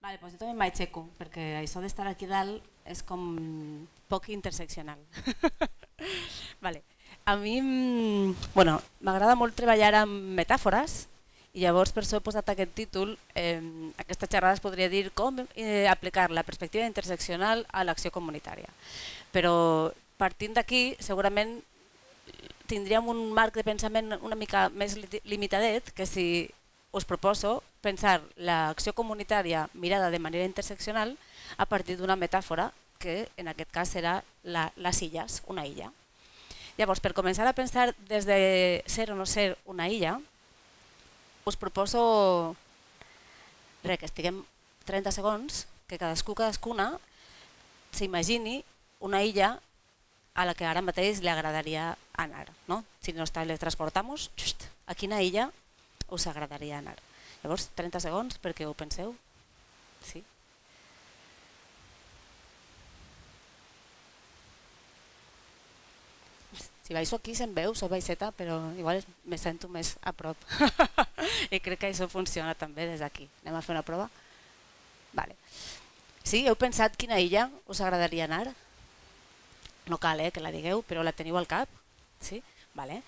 Vale, pues jo també m'aixeco, perquè això d'estar aquí dalt és com poc interseccional. vale. A mi mm, bueno, m'agrada molt treballar amb metàfores i llavors per això he posat aquest títol. Eh, aquesta xerrada es podria dir com eh, aplicar la perspectiva interseccional a l'acció comunitària. Però partint d'aquí segurament tindríem un marc de pensament una mica més limitadet que si us proposo pensar la acció comunitària mirada de manera interseccional a partir d'una metàfora que en aquest cas serà la, les illes, una illa. Llavors, per començar a pensar des de ser o no ser una illa, us proposo que estiguem 30 segons, que cadascú, cadascuna, s'imagini una illa a la que ara mateix li agradaria anar. No? Si no està, les transportamos, a quina illa us agradaria anar. Llavors, 30 segons perquè ho penseu. Sí. Si baixo aquí se'n veu, sóc baixeta, però igual me sento més a prop. I crec que això funciona també des d'aquí. Anem a fer una prova? Vale. Sí, heu pensat quina illa us agradaria anar? No cal eh, que la digueu, però la teniu al cap? Sí? Vale?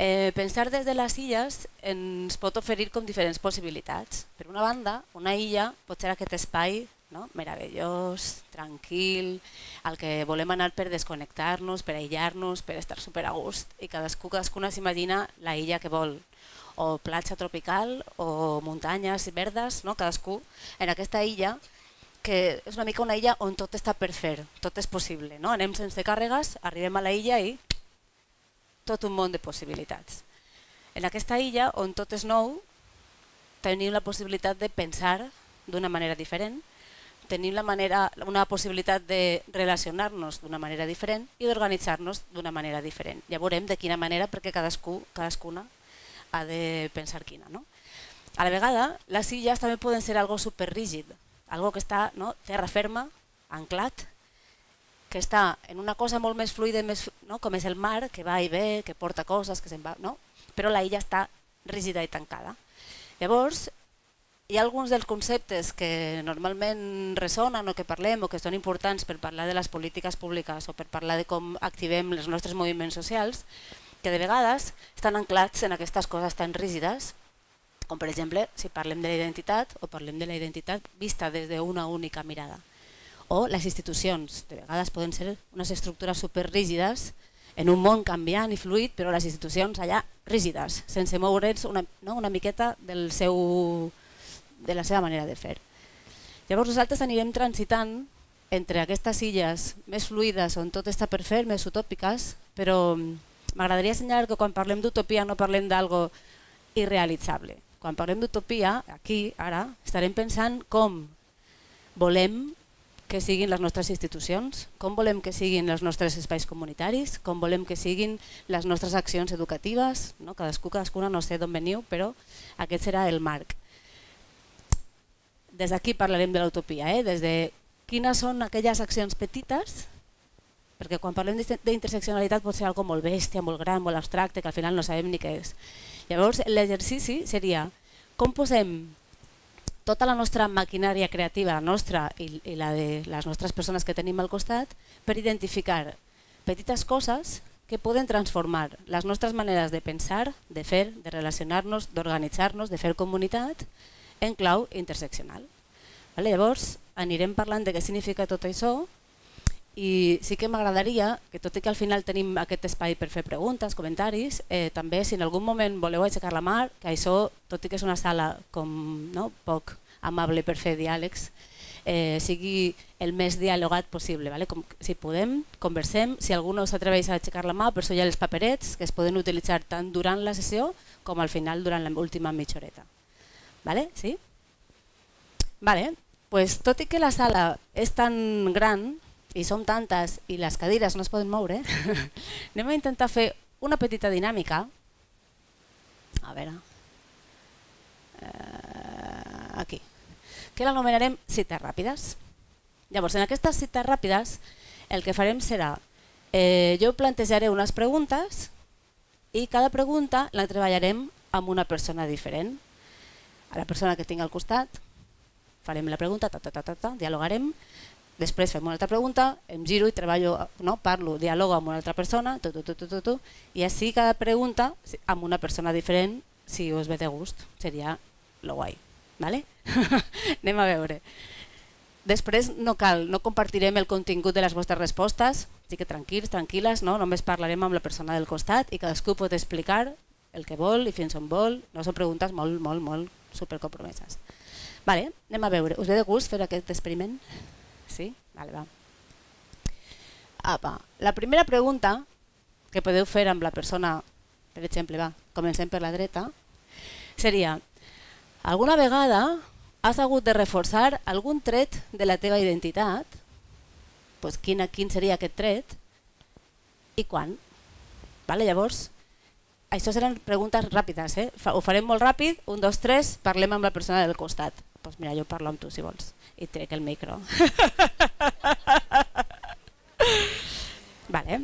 Eh, pensar des de les illes ens pot oferir com diferents possibilitats. Per una banda, una illa pot ser aquest espai no? meravellós, tranquil, al que volem anar per desconnectar-nos, per aïllar-nos, per estar super a gust i cadascú, cadascuna s'imagina la illa que vol o platja tropical o muntanyes verdes, no? cadascú en aquesta illa que és una mica una illa on tot està per fer, tot és possible. No? Anem sense càrregues, arribem a la illa i tot un món de possibilitats. En aquesta illa, on tot és nou, tenim la possibilitat de pensar d'una manera diferent, tenim la manera, una possibilitat de relacionar-nos d'una manera diferent i d'organitzar-nos d'una manera diferent. Ja veurem de quina manera, perquè cadascú, cadascuna ha de pensar quina. No? A la vegada, les illes també poden ser algo superrígid, algo que està no, terra ferma, anclat, que està en una cosa molt més fluida, més, no? com és el mar, que va i ve, que porta coses, que se'n va, no? però la illa està rígida i tancada. Llavors, hi ha alguns dels conceptes que normalment ressonen o que parlem o que són importants per parlar de les polítiques públiques o per parlar de com activem els nostres moviments socials, que de vegades estan anclats en aquestes coses tan rígides, com per exemple si parlem de la identitat o parlem de la identitat vista des d'una única mirada o les institucions. De vegades poden ser unes estructures superrígides en un món canviant i fluid, però les institucions allà rígides, sense moure's una, no, una miqueta del seu, de la seva manera de fer. Llavors nosaltres anirem transitant entre aquestes illes més fluides on tot està per fer, més utòpiques, però m'agradaria assenyalar que quan parlem d'utopia no parlem d'algo irrealitzable. Quan parlem d'utopia, aquí, ara, estarem pensant com volem que siguin les nostres institucions, com volem que siguin els nostres espais comunitaris, com volem que siguin les nostres accions educatives, no? cadascú, cadascuna, no sé d'on veniu, però aquest serà el marc. Des d'aquí parlarem de l'utopia, eh? des de quines són aquelles accions petites perquè quan parlem d'interseccionalitat pot ser algo molt bèstia, molt gran, molt abstracte, que al final no sabem ni què és. Llavors, l'exercici seria com posem tota la nostra maquinària creativa, la nostra i, i la de les nostres persones que tenim al costat, per identificar petites coses que poden transformar les nostres maneres de pensar, de fer, de relacionar-nos, d'organitzar-nos, de fer comunitat, en clau interseccional. Vale? Llavors, anirem parlant de què significa tot això i sí que m'agradaria que tot i que al final tenim aquest espai per fer preguntes, comentaris, eh, també si en algun moment voleu aixecar la mà, que això, tot i que és una sala com no, poc amable per fer diàlegs, eh, sigui el més dialogat possible. Vale? Com, si podem, conversem. Si algú no s'atreveix a aixecar la mà, per això hi ha els paperets que es poden utilitzar tant durant la sessió com al final durant l'última mitja horeta. Vale? Sí? Vale. Pues, tot i que la sala és tan gran i som tantes i les cadires no es poden moure, anem a intentar fer una petita dinàmica. A veure... Uh, aquí que l'anomenarem cites ràpides. Llavors, en aquestes cites ràpides, el que farem serà, eh, jo plantejaré unes preguntes i cada pregunta la treballarem amb una persona diferent. A la persona que tinc al costat, farem la pregunta, ta, ta, ta, ta, ta, dialogarem, després fem una altra pregunta, em giro i treballo, no? parlo, dialogo amb una altra persona, tu, tu, tu, tu, tu, tu, i així cada pregunta amb una persona diferent, si us ve de gust, seria lo guai. ¿vale? Anem a veure. Després no cal, no compartirem el contingut de les vostres respostes, així que tranquils, tranquil·les, no? només parlarem amb la persona del costat i cadascú pot explicar el que vol i fins on vol. No són preguntes molt, molt, molt supercompromeses. Vale, anem a veure. Us ve de gust fer aquest experiment? Sí? Vale, va. Apa. La primera pregunta que podeu fer amb la persona, per exemple, va, comencem per la dreta, seria, alguna vegada has hagut de reforçar algun tret de la teva identitat, doncs quin, quin seria aquest tret i quan. Vale, llavors, això seran preguntes ràpides, eh? ho farem molt ràpid, un, dos, tres, parlem amb la persona del costat. Doncs pues mira, jo parlo amb tu si vols i trec el micro. vale.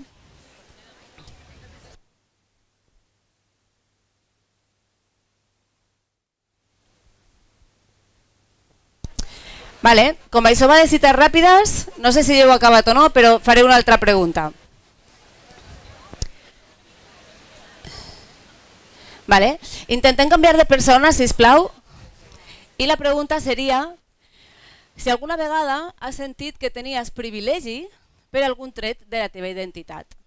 Vale, com això va de cites ràpides, no sé si heu acabat o no, però faré una altra pregunta. Vale. Intentem canviar de persona, si us plau. I la pregunta seria si alguna vegada has sentit que tenies privilegi per algun tret de la teva identitat.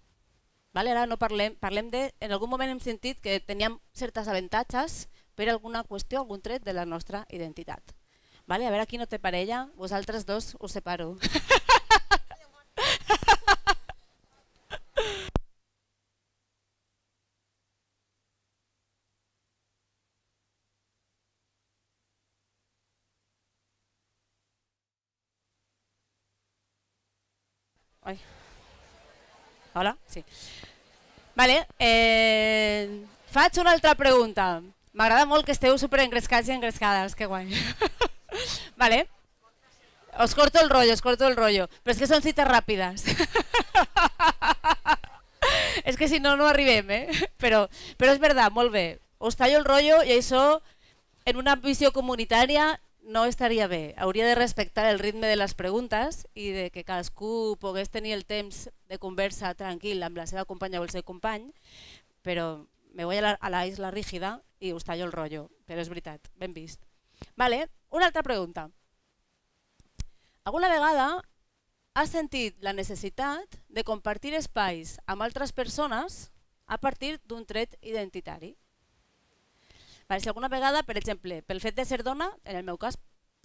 Vale, ara no parlem, parlem de... En algun moment hem sentit que teníem certes avantatges per alguna qüestió, algun tret de la nostra identitat. Vale? A veure qui no té parella. Vosaltres dos us separo. Ai. Hola? Sí. Vale, eh, faig una altra pregunta. M'agrada molt que esteu superengrescats i engrescades, que guai. ¿Vale? Os corto el rollo, os corto el rollo. Pero es que son citas rápidas. és que si no, no arribem, eh? Pero, però és verdad, molt bé. Os tallo el rollo i això en una visió comunitària no estaria bé. Hauria de respectar el ritme de les preguntes i de que cadascú pogués tenir el temps de conversa tranquil amb la seva companya o el seu company, però me voy a la, a la isla rígida i us tallo el rollo, però és veritat, ben vist. Vale, una altra pregunta. Alguna vegada has sentit la necessitat de compartir espais amb altres persones a partir d'un tret identitari. Si alguna vegada, per exemple, pel fet de ser dona, en el meu cas,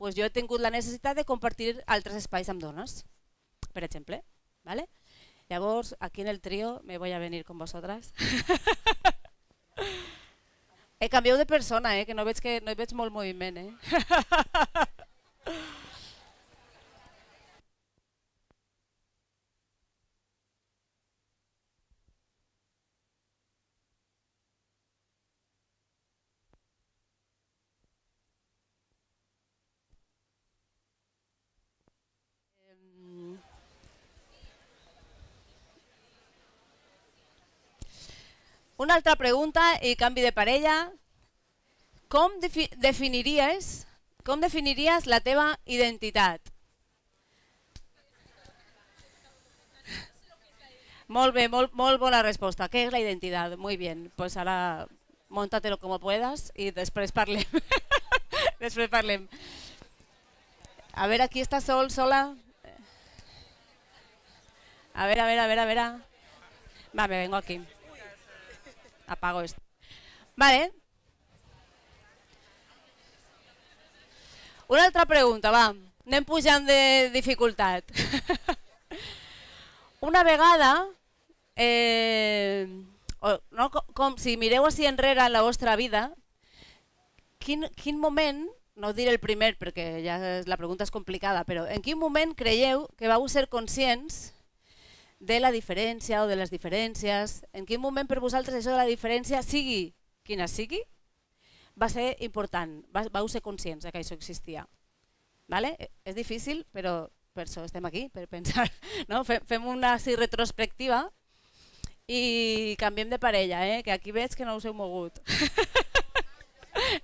doncs jo he tingut la necessitat de compartir altres espais amb dones, per exemple. ¿vale? Llavors, aquí en el trio me voy a venir con vosotras. Eh, canvieu de persona, eh, que no veig, que, no hi veig molt moviment. Eh? Una altra pregunta i canvi de parella. Com definiries, com definiries la teva identitat? Molt bé, molt, molt bona resposta. Què és la identitat? Muy bien, pues ara montatelo com puedas i després parlem. després parlem. A veure, aquí està Sol, sola. A veure, a veure, a veure, a veure. Va, me vengo aquí apago esto. Vale. Una altra pregunta, va. Anem pujant de dificultat. Una vegada, eh, no, com si mireu així enrere en la vostra vida, quin, quin moment, no diré el primer perquè ja la pregunta és complicada, però en quin moment creieu que vau ser conscients de la diferència o de les diferències, en quin moment per vosaltres això de la diferència sigui quina sigui, va ser important, vau ser conscients que això existia. Vale? E, és difícil, però per això estem aquí, per pensar. No? Fem una així retrospectiva i canviem de parella, eh? que aquí veig que no us heu mogut.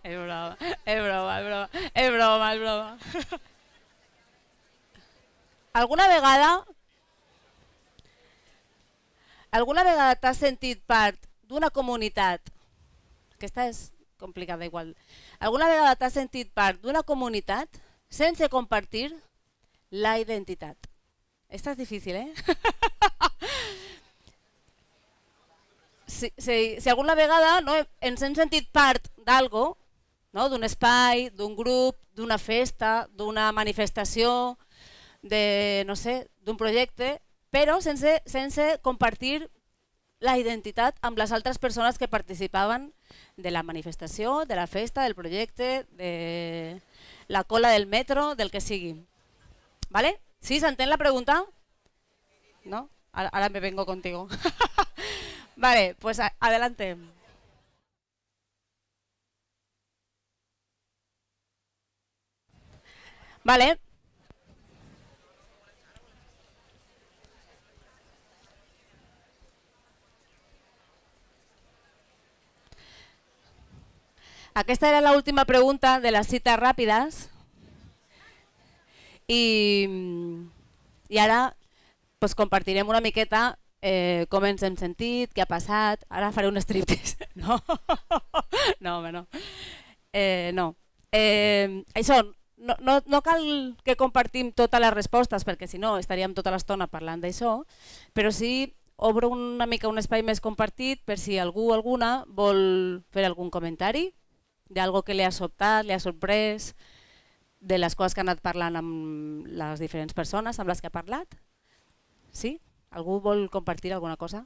és broma, és broma, és broma, és broma, és broma. Alguna vegada alguna vegada t'has sentit part d'una comunitat, aquesta és complicada igual, alguna vegada t'has sentit part d'una comunitat sense compartir la identitat? Aquesta és difícil, eh? si, si, si alguna vegada no, ens hem sentit part d'algo, no? d'un espai, d'un grup, d'una festa, d'una manifestació, de, no sé, d'un projecte, però sense, sense compartir la identitat amb les altres persones que participaven de la manifestació, de la festa, del projecte, de la cola del metro, del que sigui. ¿Vale? ¿Sí s'entén la pregunta? No? Ara me vengo contigo. vale, pues adelante. Vale, Aquesta era l'última pregunta de les cites ràpides. I, i ara doncs, compartirem una miqueta eh, com ens hem sentit, què ha passat. Ara faré un striptease. No, no, home, no. Eh, no. Eh, això, no, no, no cal que compartim totes les respostes, perquè si no estaríem tota l'estona parlant d'això, però sí obro una mica un espai més compartit per si algú o alguna vol fer algun comentari d'algo que li ha sobtat, li ha sorprès, de les coses que ha anat parlant amb les diferents persones amb les que ha parlat? Sí? Algú vol compartir alguna cosa?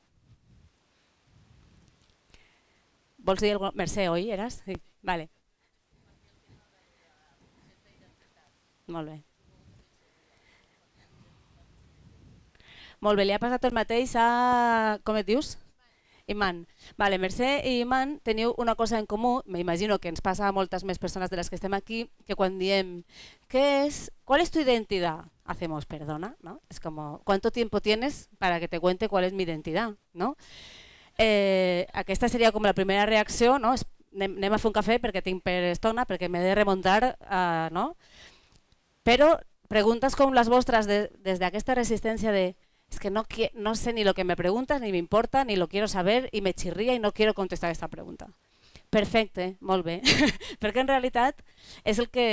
Vols dir alguna cosa? Mercè, oi? Eres? Sí. Vale. Molt bé. Molt bé, li ha passat el mateix a... com et dius? Iman. Vale, Mercè i Iman teniu una cosa en comú, m'imagino que ens passa a moltes més persones de les que estem aquí, que quan diem, què és, qual és tu identitat? Hacemos, perdona, ¿no? És com, ¿cuánto tiempo tienes para que te cuente cuál es mi identidad? ¿no? Eh, aquesta seria com la primera reacció, no? anem, anem a fer un cafè perquè tinc per estona, perquè m'he de remuntar, uh, no? Però preguntes com les vostres de, des d'aquesta resistència de es que no, no sé ni lo que me preguntas, ni me importa, ni lo quiero saber, y me chirría y no quiero contestar esta pregunta. Perfecte, molt bé. Perquè en realitat és el que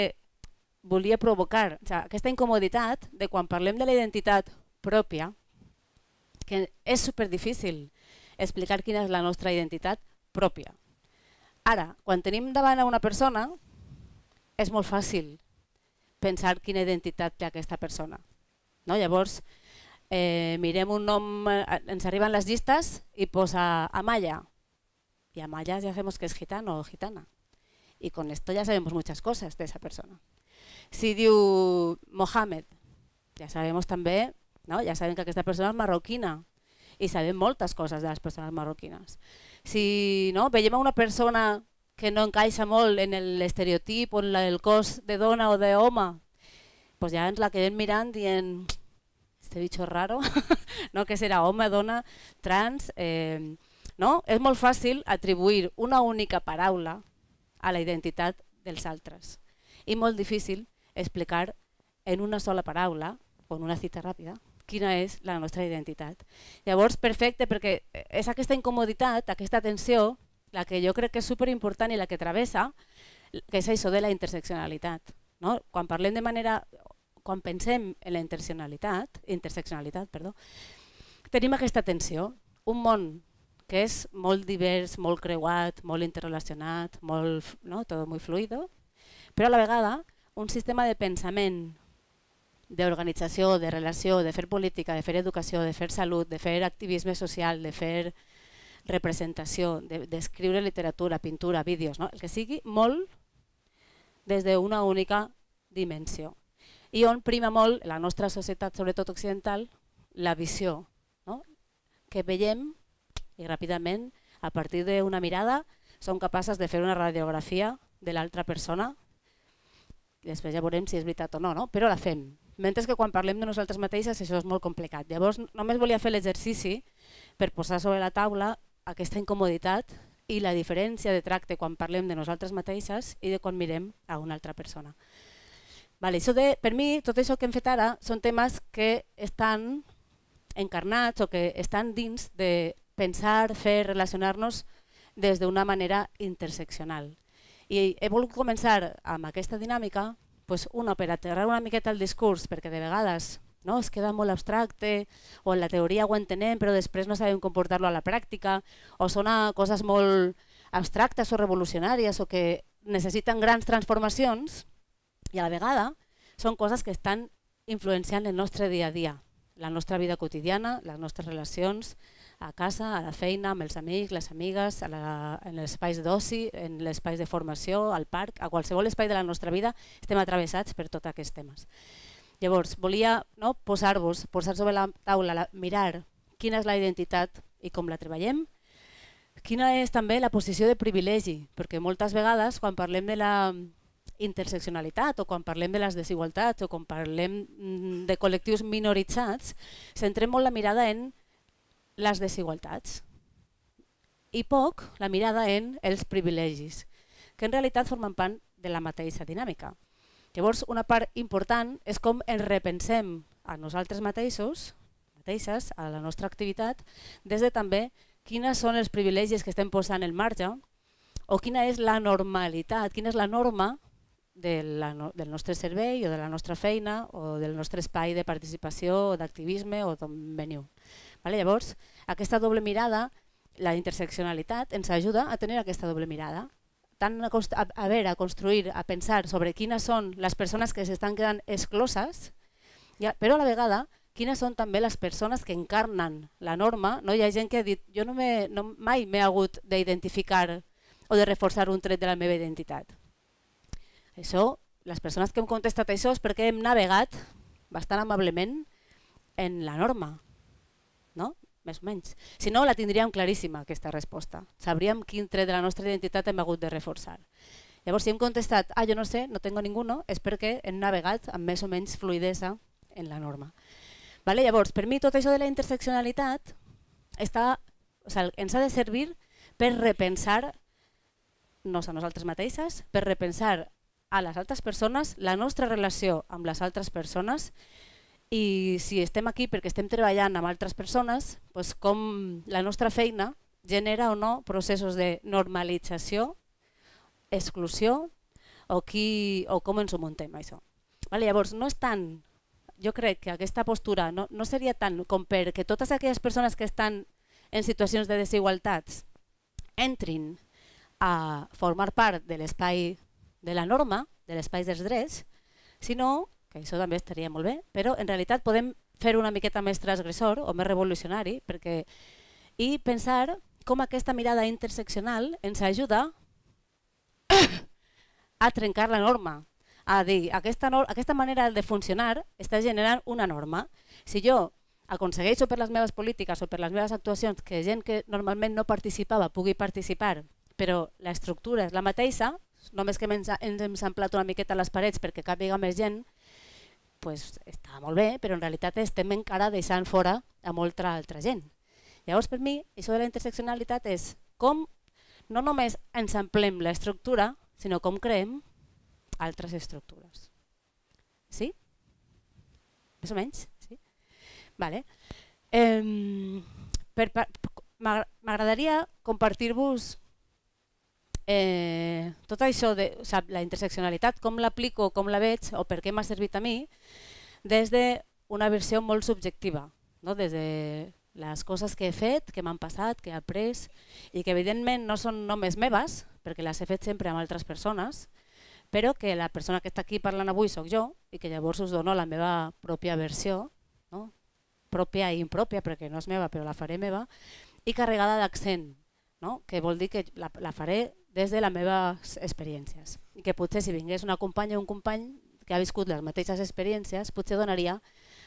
volia provocar. O sigui, aquesta incomoditat de quan parlem de la identitat pròpia, que és superdifícil explicar quina és la nostra identitat pròpia. Ara, quan tenim davant a una persona, és molt fàcil pensar quina identitat té aquesta persona. No? Llavors, Eh, miremos un nom, eh, ens arriban las listas y posa Amaya. Y Amaya ya hacemos que es gitano o gitana. Y con esto ya sabemos muchas cosas de esa persona. Si diu Mohamed, ya sabemos también, no? ya saben que esta persona es marroquina y saben muchas cosas de las personas marroquinas. Si no, veiem una persona que no encaja molt en el estereotipo, en el cos de dona o oma pues ya ens la mirando y en este bicho raro, no? que serà home, dona, trans... Eh, no? És molt fàcil atribuir una única paraula a la identitat dels altres i molt difícil explicar en una sola paraula, o en una cita ràpida, quina és la nostra identitat. Llavors, perfecte, perquè és aquesta incomoditat, aquesta tensió, la que jo crec que és superimportant i la que travessa, que és això de la interseccionalitat. No? Quan parlem de manera quan pensem en la interseccionalitat, interseccionalitat perdó, tenim aquesta tensió, un món que és molt divers, molt creuat, molt interrelacionat, molt, no, tot molt fluido, però a la vegada un sistema de pensament, d'organització, de relació, de fer política, de fer educació, de fer salut, de fer activisme social, de fer representació, d'escriure de, literatura, pintura, vídeos, no? el que sigui, molt des d'una única dimensió i on prima molt la nostra societat, sobretot occidental, la visió, no? que veiem i ràpidament, a partir d'una mirada, som capaces de fer una radiografia de l'altra persona, i després ja veurem si és veritat o no, no? però la fem. Mentre que quan parlem de nosaltres mateixes això és molt complicat. Llavors només volia fer l'exercici per posar sobre la taula aquesta incomoditat i la diferència de tracte quan parlem de nosaltres mateixes i de quan mirem a una altra persona. Vale, això de, per mi, tot això que hem fet ara són temes que estan encarnats o que estan dins de pensar, fer, relacionar-nos des d'una manera interseccional. I he volgut començar amb aquesta dinàmica, pues, una per aterrar una miqueta el discurs, perquè de vegades no, es queda molt abstracte, o en la teoria ho entenem, però després no sabem comportar-lo a la pràctica, o són coses molt abstractes o revolucionàries, o que necessiten grans transformacions, i a la vegada són coses que estan influenciant el nostre dia a dia, la nostra vida quotidiana, les nostres relacions a casa, a la feina, amb els amics, les amigues, a la, en els espais d'oci, en els espais de formació, al parc, a qualsevol espai de la nostra vida estem atravessats per tots aquests temes. Llavors, volia no, posar-vos, posar sobre la taula, la, mirar quina és la identitat i com la treballem, quina és també la posició de privilegi, perquè moltes vegades quan parlem de la interseccionalitat o quan parlem de les desigualtats o quan parlem mm, de col·lectius minoritzats, centrem molt la mirada en les desigualtats i poc la mirada en els privilegis, que en realitat formen part de la mateixa dinàmica. Llavors, una part important és com ens repensem a nosaltres mateixos, mateixes, a la nostra activitat, des de també quines són els privilegis que estem posant en marxa o quina és la normalitat, quina és la norma de la del nostre servei o de la nostra feina o del nostre espai de participació o d'activisme o d'on veniu. Vale? Llavors, aquesta doble mirada, la interseccionalitat, ens ajuda a tenir aquesta doble mirada, tant a, a, a veure, a construir, a pensar sobre quines són les persones que s'estan quedant excloses, ja, però a la vegada quines són també les persones que encarnen la norma. No? Hi ha gent que ha dit jo no, no mai m'he hagut d'identificar o de reforçar un tret de la meva identitat. Això, les persones que hem contestat això és perquè hem navegat bastant amablement en la norma, no? més o menys. Si no, la tindríem claríssima, aquesta resposta. Sabríem quin tret de la nostra identitat hem hagut de reforçar. Llavors, si hem contestat, ah, jo no sé, no tengo ninguno, és perquè hem navegat amb més o menys fluidesa en la norma. Vale? Llavors, per mi tot això de la interseccionalitat està, o sigui, ens ha de servir per repensar nos a nosaltres mateixes, per repensar a les altres persones, la nostra relació amb les altres persones i si estem aquí perquè estem treballant amb altres persones, doncs com la nostra feina genera o no processos de normalització, exclusió o, qui, o com ens ho muntem això. Vale, llavors, no és tant, jo crec que aquesta postura no, no seria tant com perquè totes aquelles persones que estan en situacions de desigualtats entrin a formar part de l'espai de la norma, de l'espai dels drets, sinó, que això també estaria molt bé, però en realitat podem fer una miqueta més transgressor o més revolucionari perquè i pensar com aquesta mirada interseccional ens ajuda a trencar la norma, a dir, aquesta, no, aquesta manera de funcionar està generant una norma. Si jo aconsegueixo per les meves polítiques o per les meves actuacions que gent que normalment no participava pugui participar, però l'estructura és la mateixa, només que ens, ens hem samplat una miqueta les parets perquè vegada més gent, pues, està molt bé, però en realitat estem encara deixant fora a molta altra gent. Llavors, per mi, això de la interseccionalitat és com no només ens amplem l'estructura, sinó com creem altres estructures. Sí? Més o menys? Sí? Vale. Eh, M'agradaria compartir-vos eh, tot això de o sigui, la interseccionalitat, com l'aplico, com la veig o per què m'ha servit a mi, des d'una versió molt subjectiva, no? des de les coses que he fet, que m'han passat, que he après i que evidentment no són només meves, perquè les he fet sempre amb altres persones, però que la persona que està aquí parlant avui sóc jo i que llavors us dono la meva pròpia versió, no? pròpia i impròpia, perquè no és meva, però la faré meva, i carregada d'accent, no? que vol dir que la, la faré des de les meves experiències. I que potser si vingués una companya o un company que ha viscut les mateixes experiències, potser donaria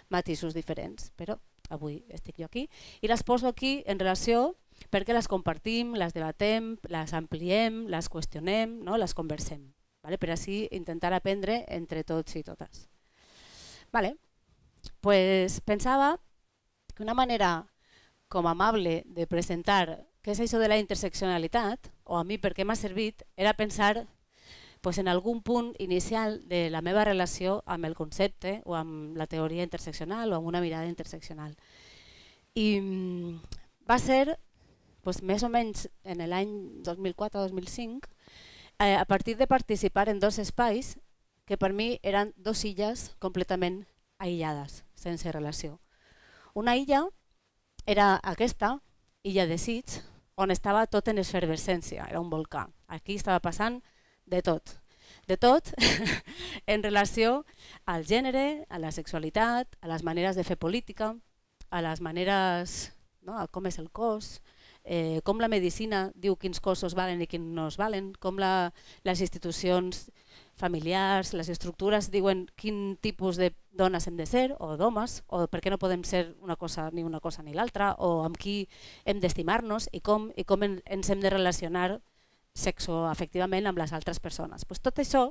matisos diferents. Però avui estic jo aquí i les poso aquí en relació perquè les compartim, les debatem, les ampliem, les qüestionem, no? les conversem, vale? per així intentar aprendre entre tots i totes. Vale. Pues pensava que una manera com amable de presentar que és això de la interseccionalitat, o a mi per què m'ha servit, era pensar pues, en algun punt inicial de la meva relació amb el concepte o amb la teoria interseccional o amb una mirada interseccional. I mm, va ser pues, més o menys en l'any 2004-2005, eh, a partir de participar en dos espais que per mi eren dos illes completament aïllades, sense relació. Una illa era aquesta, illa de Sitges, on estava tot en efervescència, era un volcà. Aquí estava passant de tot, de tot en relació al gènere, a la sexualitat, a les maneres de fer política, a les maneres, no, a com és el cos, eh, com la medicina diu quins cossos valen i quins no es valen, com la, les institucions familiars, les estructures diuen quin tipus de dones hem de ser, o d'homes, o per què no podem ser una cosa ni una cosa ni l'altra, o amb qui hem d'estimar-nos i com, i com en, ens hem de relacionar sexoafectivament amb les altres persones. Pues tot això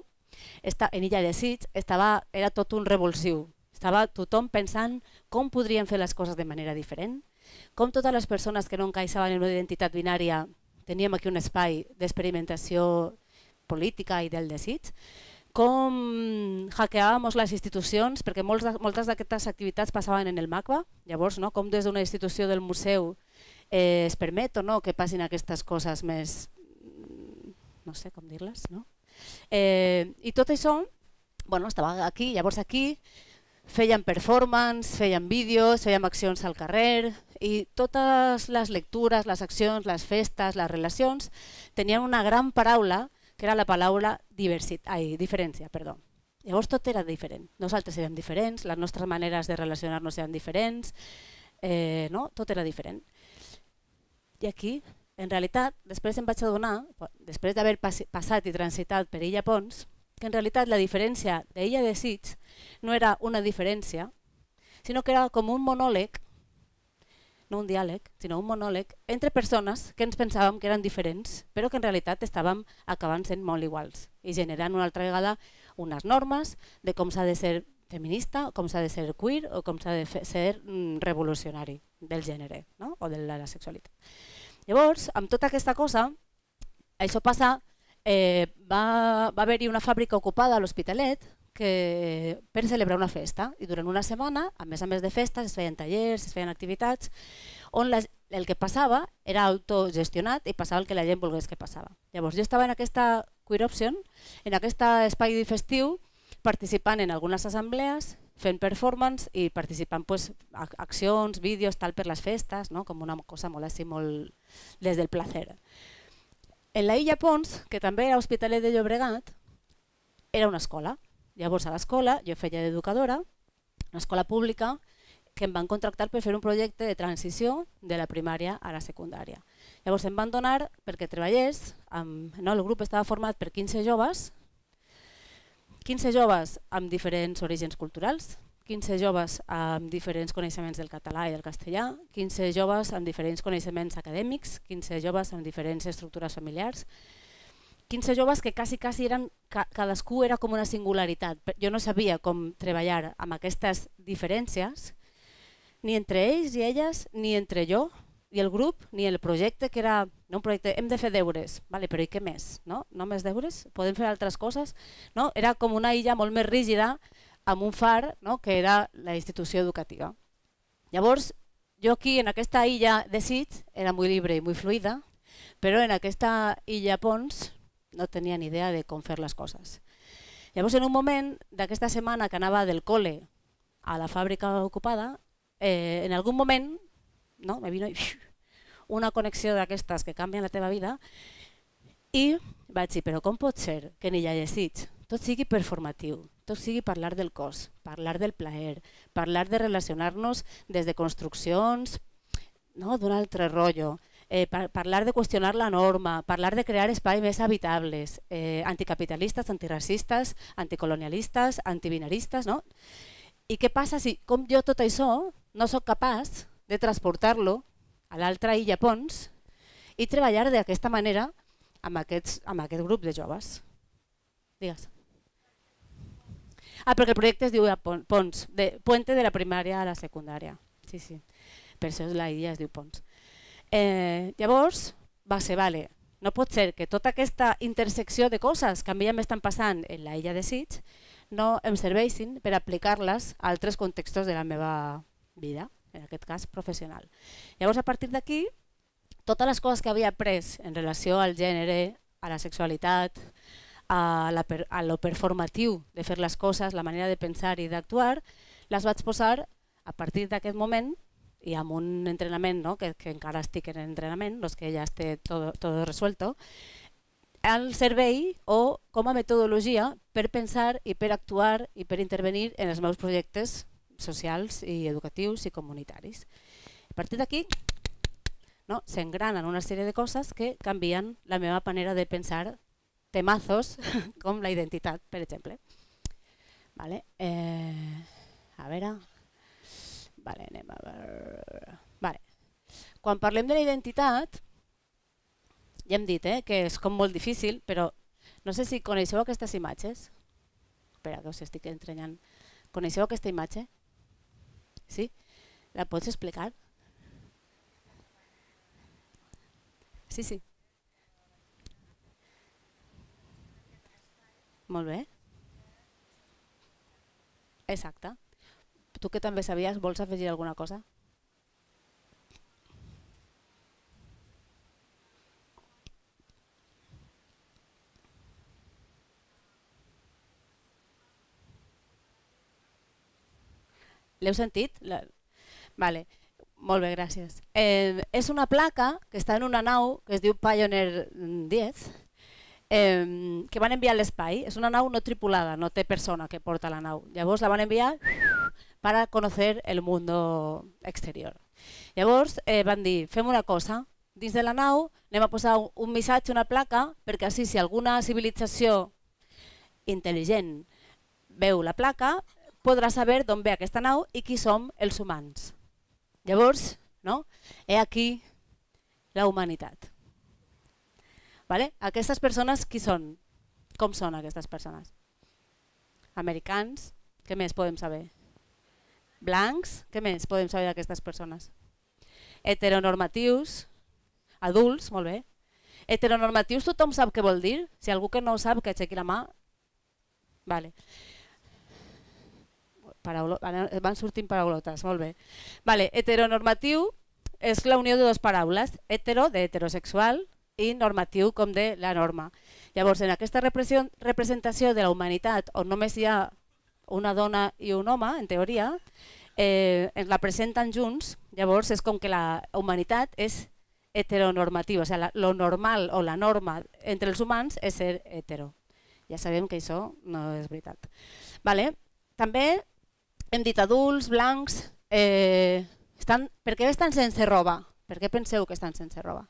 està, en Illa de Sitges estava, era tot un revulsiu. Estava tothom pensant com podríem fer les coses de manera diferent, com totes les persones que no encaixaven en una identitat binària teníem aquí un espai d'experimentació política i del desig, com hackeàvem les institucions, perquè molts moltes d'aquestes activitats passaven en el MACBA, llavors no? com des d'una institució del museu eh, es permet o no que passin aquestes coses més, no sé com dir-les, no? Eh, I tot això, bueno, estava aquí, llavors aquí feien performance, feien vídeos, feien accions al carrer i totes les lectures, les accions, les festes, les relacions tenien una gran paraula que era la paraula diversit, ai, diferència. Perdó. Llavors tot era diferent. Nosaltres érem diferents, les nostres maneres de relacionar-nos eren diferents, eh, no? tot era diferent. I aquí, en realitat, després em vaig adonar, després d'haver passat i transitat per Illa Pons, que en realitat la diferència d'Illa de Sitges no era una diferència, sinó que era com un monòleg no un diàleg, sinó un monòleg entre persones que ens pensàvem que eren diferents, però que en realitat estàvem acabant sent molt iguals i generant una altra vegada unes normes de com s'ha de ser feminista, com s'ha de ser queer o com s'ha de ser mm, revolucionari del gènere no? o de la sexualitat. Llavors, amb tota aquesta cosa, això passa, eh, va, va haver-hi una fàbrica ocupada a l'Hospitalet, que, per celebrar una festa. I durant una setmana, a més a més de festes, es feien tallers, es feien activitats, on la, el que passava era autogestionat i passava el que la gent volgués que passava. Llavors jo estava en aquesta Queer Option, en aquest espai festiu, participant en algunes assemblees, fent performance i participant pues, accions, vídeos, tal per les festes, no? com una cosa molt així, molt des del placer. En la illa Pons, que també era hospitalet de Llobregat, era una escola, Llavors, a l'escola, jo feia d'educadora, una escola pública, que em van contractar per fer un projecte de transició de la primària a la secundària. Llavors em van donar, perquè treballés, amb, no, el grup estava format per 15 joves, 15 joves amb diferents orígens culturals, 15 joves amb diferents coneixements del català i del castellà, 15 joves amb diferents coneixements acadèmics, 15 joves amb diferents estructures familiars, 15 joves que quasi, quasi eren, cadascú era com una singularitat. Jo no sabia com treballar amb aquestes diferències, ni entre ells i elles, ni entre jo i el grup, ni el projecte, que era no, un projecte, hem de fer deures, vale, però i què més? No? no més deures? Podem fer altres coses? No? Era com una illa molt més rígida amb un far no? que era la institució educativa. Llavors, jo aquí en aquesta illa de Sitz, era molt llibre i molt fluida, però en aquesta illa Pons no tenia ni idea de com fer les coses. Llavors, en un moment d'aquesta setmana que anava del col·le a la fàbrica ocupada, eh, en algun moment no, me vino una connexió d'aquestes que canvien la teva vida i vaig dir, però com pot ser que ni llegeixis? Tot sigui performatiu, tot sigui parlar del cos, parlar del plaer, parlar de relacionar-nos des de construccions no, d'un altre rotllo eh, par parlar de qüestionar la norma, parlar de crear espais més habitables, eh, anticapitalistes, antiracistes, anticolonialistes, antibinaristes, no? I què passa si, com jo tot això, no sóc capaç de transportar-lo a l'altra illa Pons i treballar d'aquesta manera amb, aquests, amb aquest grup de joves? Digues. Ah, perquè el projecte es diu eh, Pons, de Puente de la primària a la secundària. Sí, sí. Per això la idea es diu Pons. Eh, llavors, va ser, vale, no pot ser que tota aquesta intersecció de coses que a mi ja m'estan passant en la illa de Sitx no em serveixin per aplicar-les a altres contextos de la meva vida, en aquest cas professional. Llavors, a partir d'aquí, totes les coses que havia après en relació al gènere, a la sexualitat, a, la per, a lo performatiu de fer les coses, la manera de pensar i d'actuar, les vaig posar a partir d'aquest moment y a un entrenament, no? que, que encara estic en entrenament, es que ja esté todo, todo resuelto, al servei o com a metodologia per pensar i per actuar i per intervenir en els meus projectes socials i educatius i comunitaris. A partir d'aquí no? s'engranen una sèrie de coses que canvien la meva manera de pensar temazos com la identitat, per exemple. Vale? Eh, a veure... Vale, anem a veure... Vale. Quan parlem de la identitat, ja hem dit eh, que és com molt difícil, però no sé si coneixeu aquestes imatges. Espera, que us estic entrenyant. Coneixeu aquesta imatge? Sí? La pots explicar? Sí, sí. Molt bé. Exacte tu que també sabies, vols afegir alguna cosa? L'heu sentit? La... Vale. Molt bé, gràcies. Eh, és una placa que està en una nau que es diu Pioneer 10, eh, que van enviar a l'espai. És una nau no tripulada, no té persona que porta la nau. Llavors la van enviar para conèixer el món exterior. Llavors eh, van dir, fem una cosa, dins de la nau anem a posar un missatge, una placa, perquè així si alguna civilització intel·ligent veu la placa, podrà saber d'on ve aquesta nau i qui som els humans. Llavors, no? he aquí la humanitat. Vale? Aquestes persones qui són? Com són aquestes persones? Americans? Què més podem saber? blancs, què més podem saber d'aquestes persones? Heteronormatius, adults, molt bé. Heteronormatius tothom sap què vol dir? Si algú que no ho sap que aixequi la mà. Vale. Paraulo, van sortint paraulotes, molt bé. Vale, heteronormatiu és la unió de dues paraules, hetero, de heterosexual, i normatiu com de la norma. Llavors, en aquesta representació de la humanitat, on només hi ha una dona i un home, en teoria, eh, ens la presenten junts, llavors és com que la humanitat és heteronormativa, o sigui, la, lo normal o la norma entre els humans és ser hetero. Ja sabem que això no és veritat. Vale? També hem dit adults, blancs, eh, estan, per què estan sense roba? Per què penseu que estan sense roba?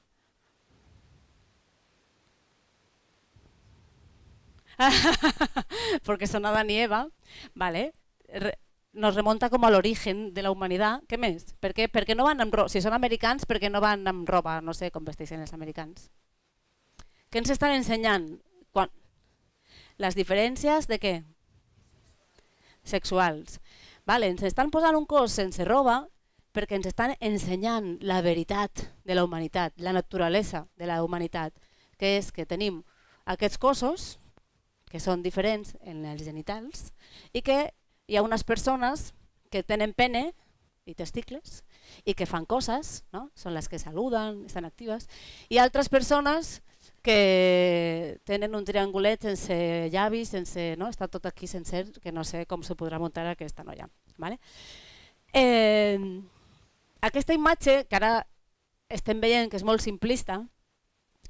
porque son Adán y Eva, ¿vale? Re nos remonta com a l'origen de la humanitat. Què més? Per què, per què no van amb roba? Si són americans, per què no van amb roba? No sé com vesteixen els americans. Què ens estan ensenyant? Quan? Les diferències de què? Sexuals. Vale, ens estan posant un cos sense roba perquè ens estan ensenyant la veritat de la humanitat, la naturalesa de la humanitat, que és que tenim aquests cossos que són diferents en els genitals i que hi ha unes persones que tenen pene i testicles i que fan coses, no? són les que saluden, estan actives, i altres persones que tenen un triangulet sense llavis, sense, no? està tot aquí sencer, que no sé com se podrà muntar aquesta noia. Vale? Eh, aquesta imatge, que ara estem veient que és molt simplista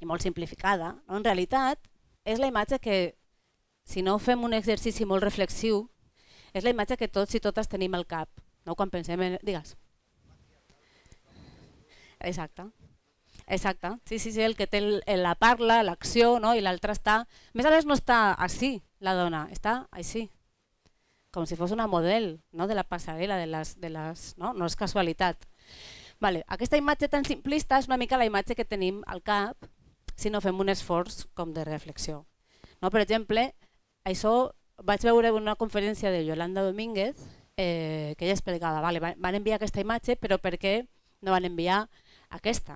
i molt simplificada, no? en realitat és la imatge que si no fem un exercici molt reflexiu, és la imatge que tots i totes tenim al cap. No? Quan pensem en... Digues. Exacte. Exacte. Sí, sí, sí, el que té la parla, l'acció, no? i l'altre està... A més a més, no està així, la dona, està així. Com si fos una model no? de la passarel·la, de les, de les, no? no és casualitat. Vale, aquesta imatge tan simplista és una mica la imatge que tenim al cap si no fem un esforç com de reflexió. No? Per exemple, això vaig veure en una conferència de Yolanda Domínguez eh, que ella explicava, vale, van enviar aquesta imatge però per què no van enviar aquesta?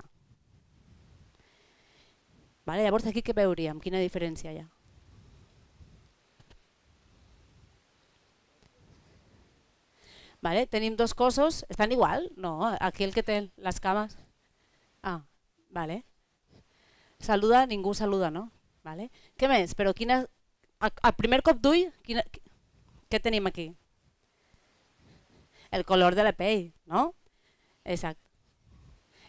Vale, llavors aquí què veuríem? Quina diferència hi ha? Vale, tenim dos cossos, estan igual? No, aquí el que té les cames. Ah, vale. Saluda, ningú saluda, no? Vale. Què més? Però quina, el primer cop d'ull, quina... què tenim aquí? El color de la pell, no? Exacte.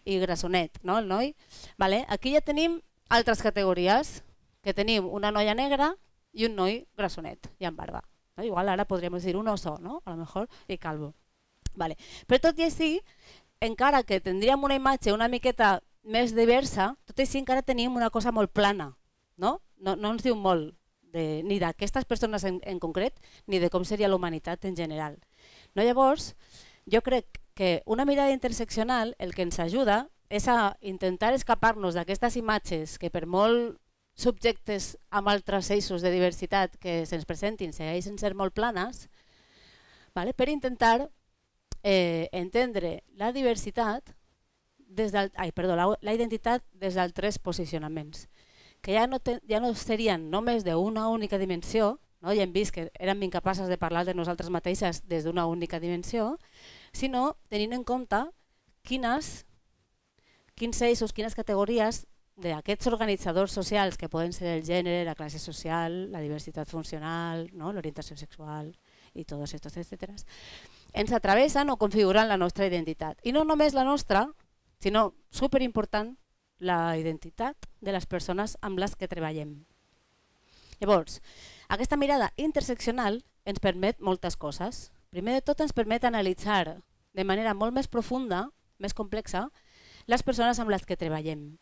I grassonet, no, el noi? Vale. Aquí ja tenim altres categories, que tenim una noia negra i un noi grassonet i amb barba. No? Igual ara podríem dir un oso, no? a lo mejor, i calvo. Vale. Però tot i així, encara que tindríem una imatge una miqueta més diversa, tot i així encara tenim una cosa molt plana. No, no, no ens diu molt de, ni d'aquestes persones en, en concret, ni de com seria la humanitat en general. No, llavors, jo crec que una mirada interseccional el que ens ajuda és a intentar escapar-nos d'aquestes imatges que per molt subjectes amb altres eixos de diversitat que se'ns presentin segueixen ser molt planes, vale? per intentar eh, entendre la diversitat des del, ai, perdó, la, la identitat des d'altres posicionaments que ja no, ten, ja no serien només d'una única dimensió, no? ja hem vist que érem incapaces de parlar de nosaltres mateixes des d'una única dimensió, sinó tenint en compte quines, quins eixos, quines categories d'aquests organitzadors socials que poden ser el gènere, la classe social, la diversitat funcional, no? l'orientació sexual i tots aquests, etc. ens atreveixen o configuren la nostra identitat. I no només la nostra, sinó superimportant, la identitat de les persones amb les que treballem. Llavors, aquesta mirada interseccional ens permet moltes coses. Primer de tot ens permet analitzar de manera molt més profunda, més complexa, les persones amb les que treballem.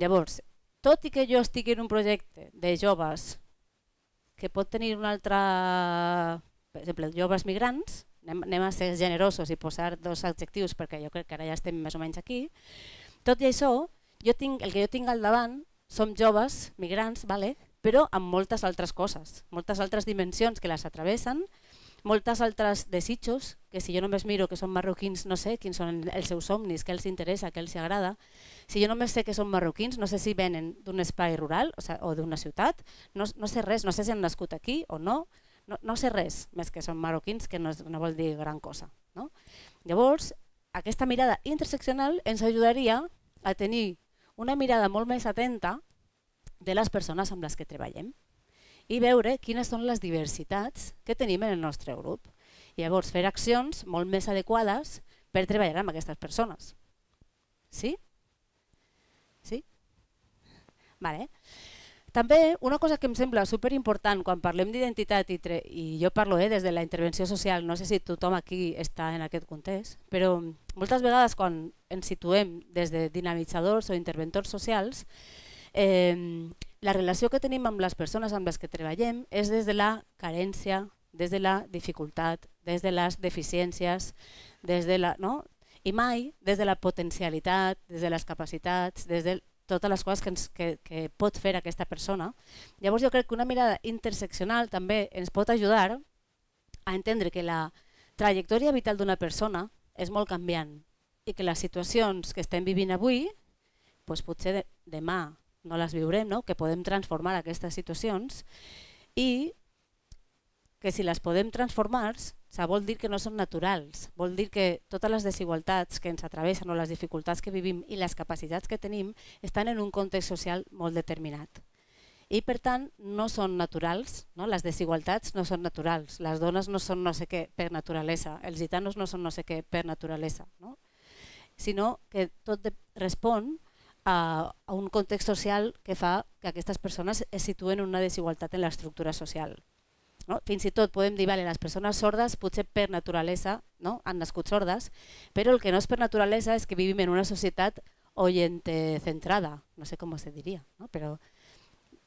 Llavors, tot i que jo estigui en un projecte de joves que pot tenir un altre... Per exemple, joves migrants, anem, anem a ser generosos i posar dos adjectius perquè jo crec que ara ja estem més o menys aquí, tot i això, jo tinc, el que jo tinc al davant som joves, migrants, vale? però amb moltes altres coses, moltes altres dimensions que les atravessen, moltes altres desitjos, que si jo només miro que són marroquins no sé quins són els seus somnis, què els interessa, què els agrada. Si jo només sé que són marroquins, no sé si venen d'un espai rural o, sea, o d'una ciutat, no, no sé res, no sé si han nascut aquí o no, no, no sé res més que són marroquins, que no, no vol dir gran cosa. No? Llavors, aquesta mirada interseccional ens ajudaria a tenir una mirada molt més atenta de les persones amb les que treballem i veure quines són les diversitats que tenim en el nostre grup. Llavors, fer accions molt més adequades per treballar amb aquestes persones. Sí? Sí? Vale. També, una cosa que em sembla superimportant quan parlem d'identitat, i, i jo parlo eh, des de la intervenció social, no sé si tothom aquí està en aquest context, però moltes vegades quan ens situem des de dinamitzadors o interventors socials, eh, la relació que tenim amb les persones amb les que treballem és des de la carència, des de la dificultat, des de les deficiències, des de la, no? i mai des de la potencialitat, des de les capacitats, des del totes les coses que, ens, que, que pot fer aquesta persona. Llavors jo crec que una mirada interseccional també ens pot ajudar a entendre que la trajectòria vital d'una persona és molt canviant i que les situacions que estem vivint avui, doncs potser de, demà no les viurem, no? que podem transformar aquestes situacions i que si les podem transformar o sigui, vol dir que no són naturals, vol dir que totes les desigualtats que ens atravessen o les dificultats que vivim i les capacitats que tenim estan en un context social molt determinat. I per tant, no són naturals, no? les desigualtats no són naturals, les dones no són no sé què per naturalesa, els gitanos no són no sé què per naturalesa, no? sinó que tot de, respon a, a un context social que fa que aquestes persones es situen en una desigualtat en l'estructura social. No? Fins i tot podem dir, vale, les persones sordes potser per naturalesa no? han nascut sordes, però el que no és per naturalesa és que vivim en una societat oyente centrada, no sé com se diria, no? però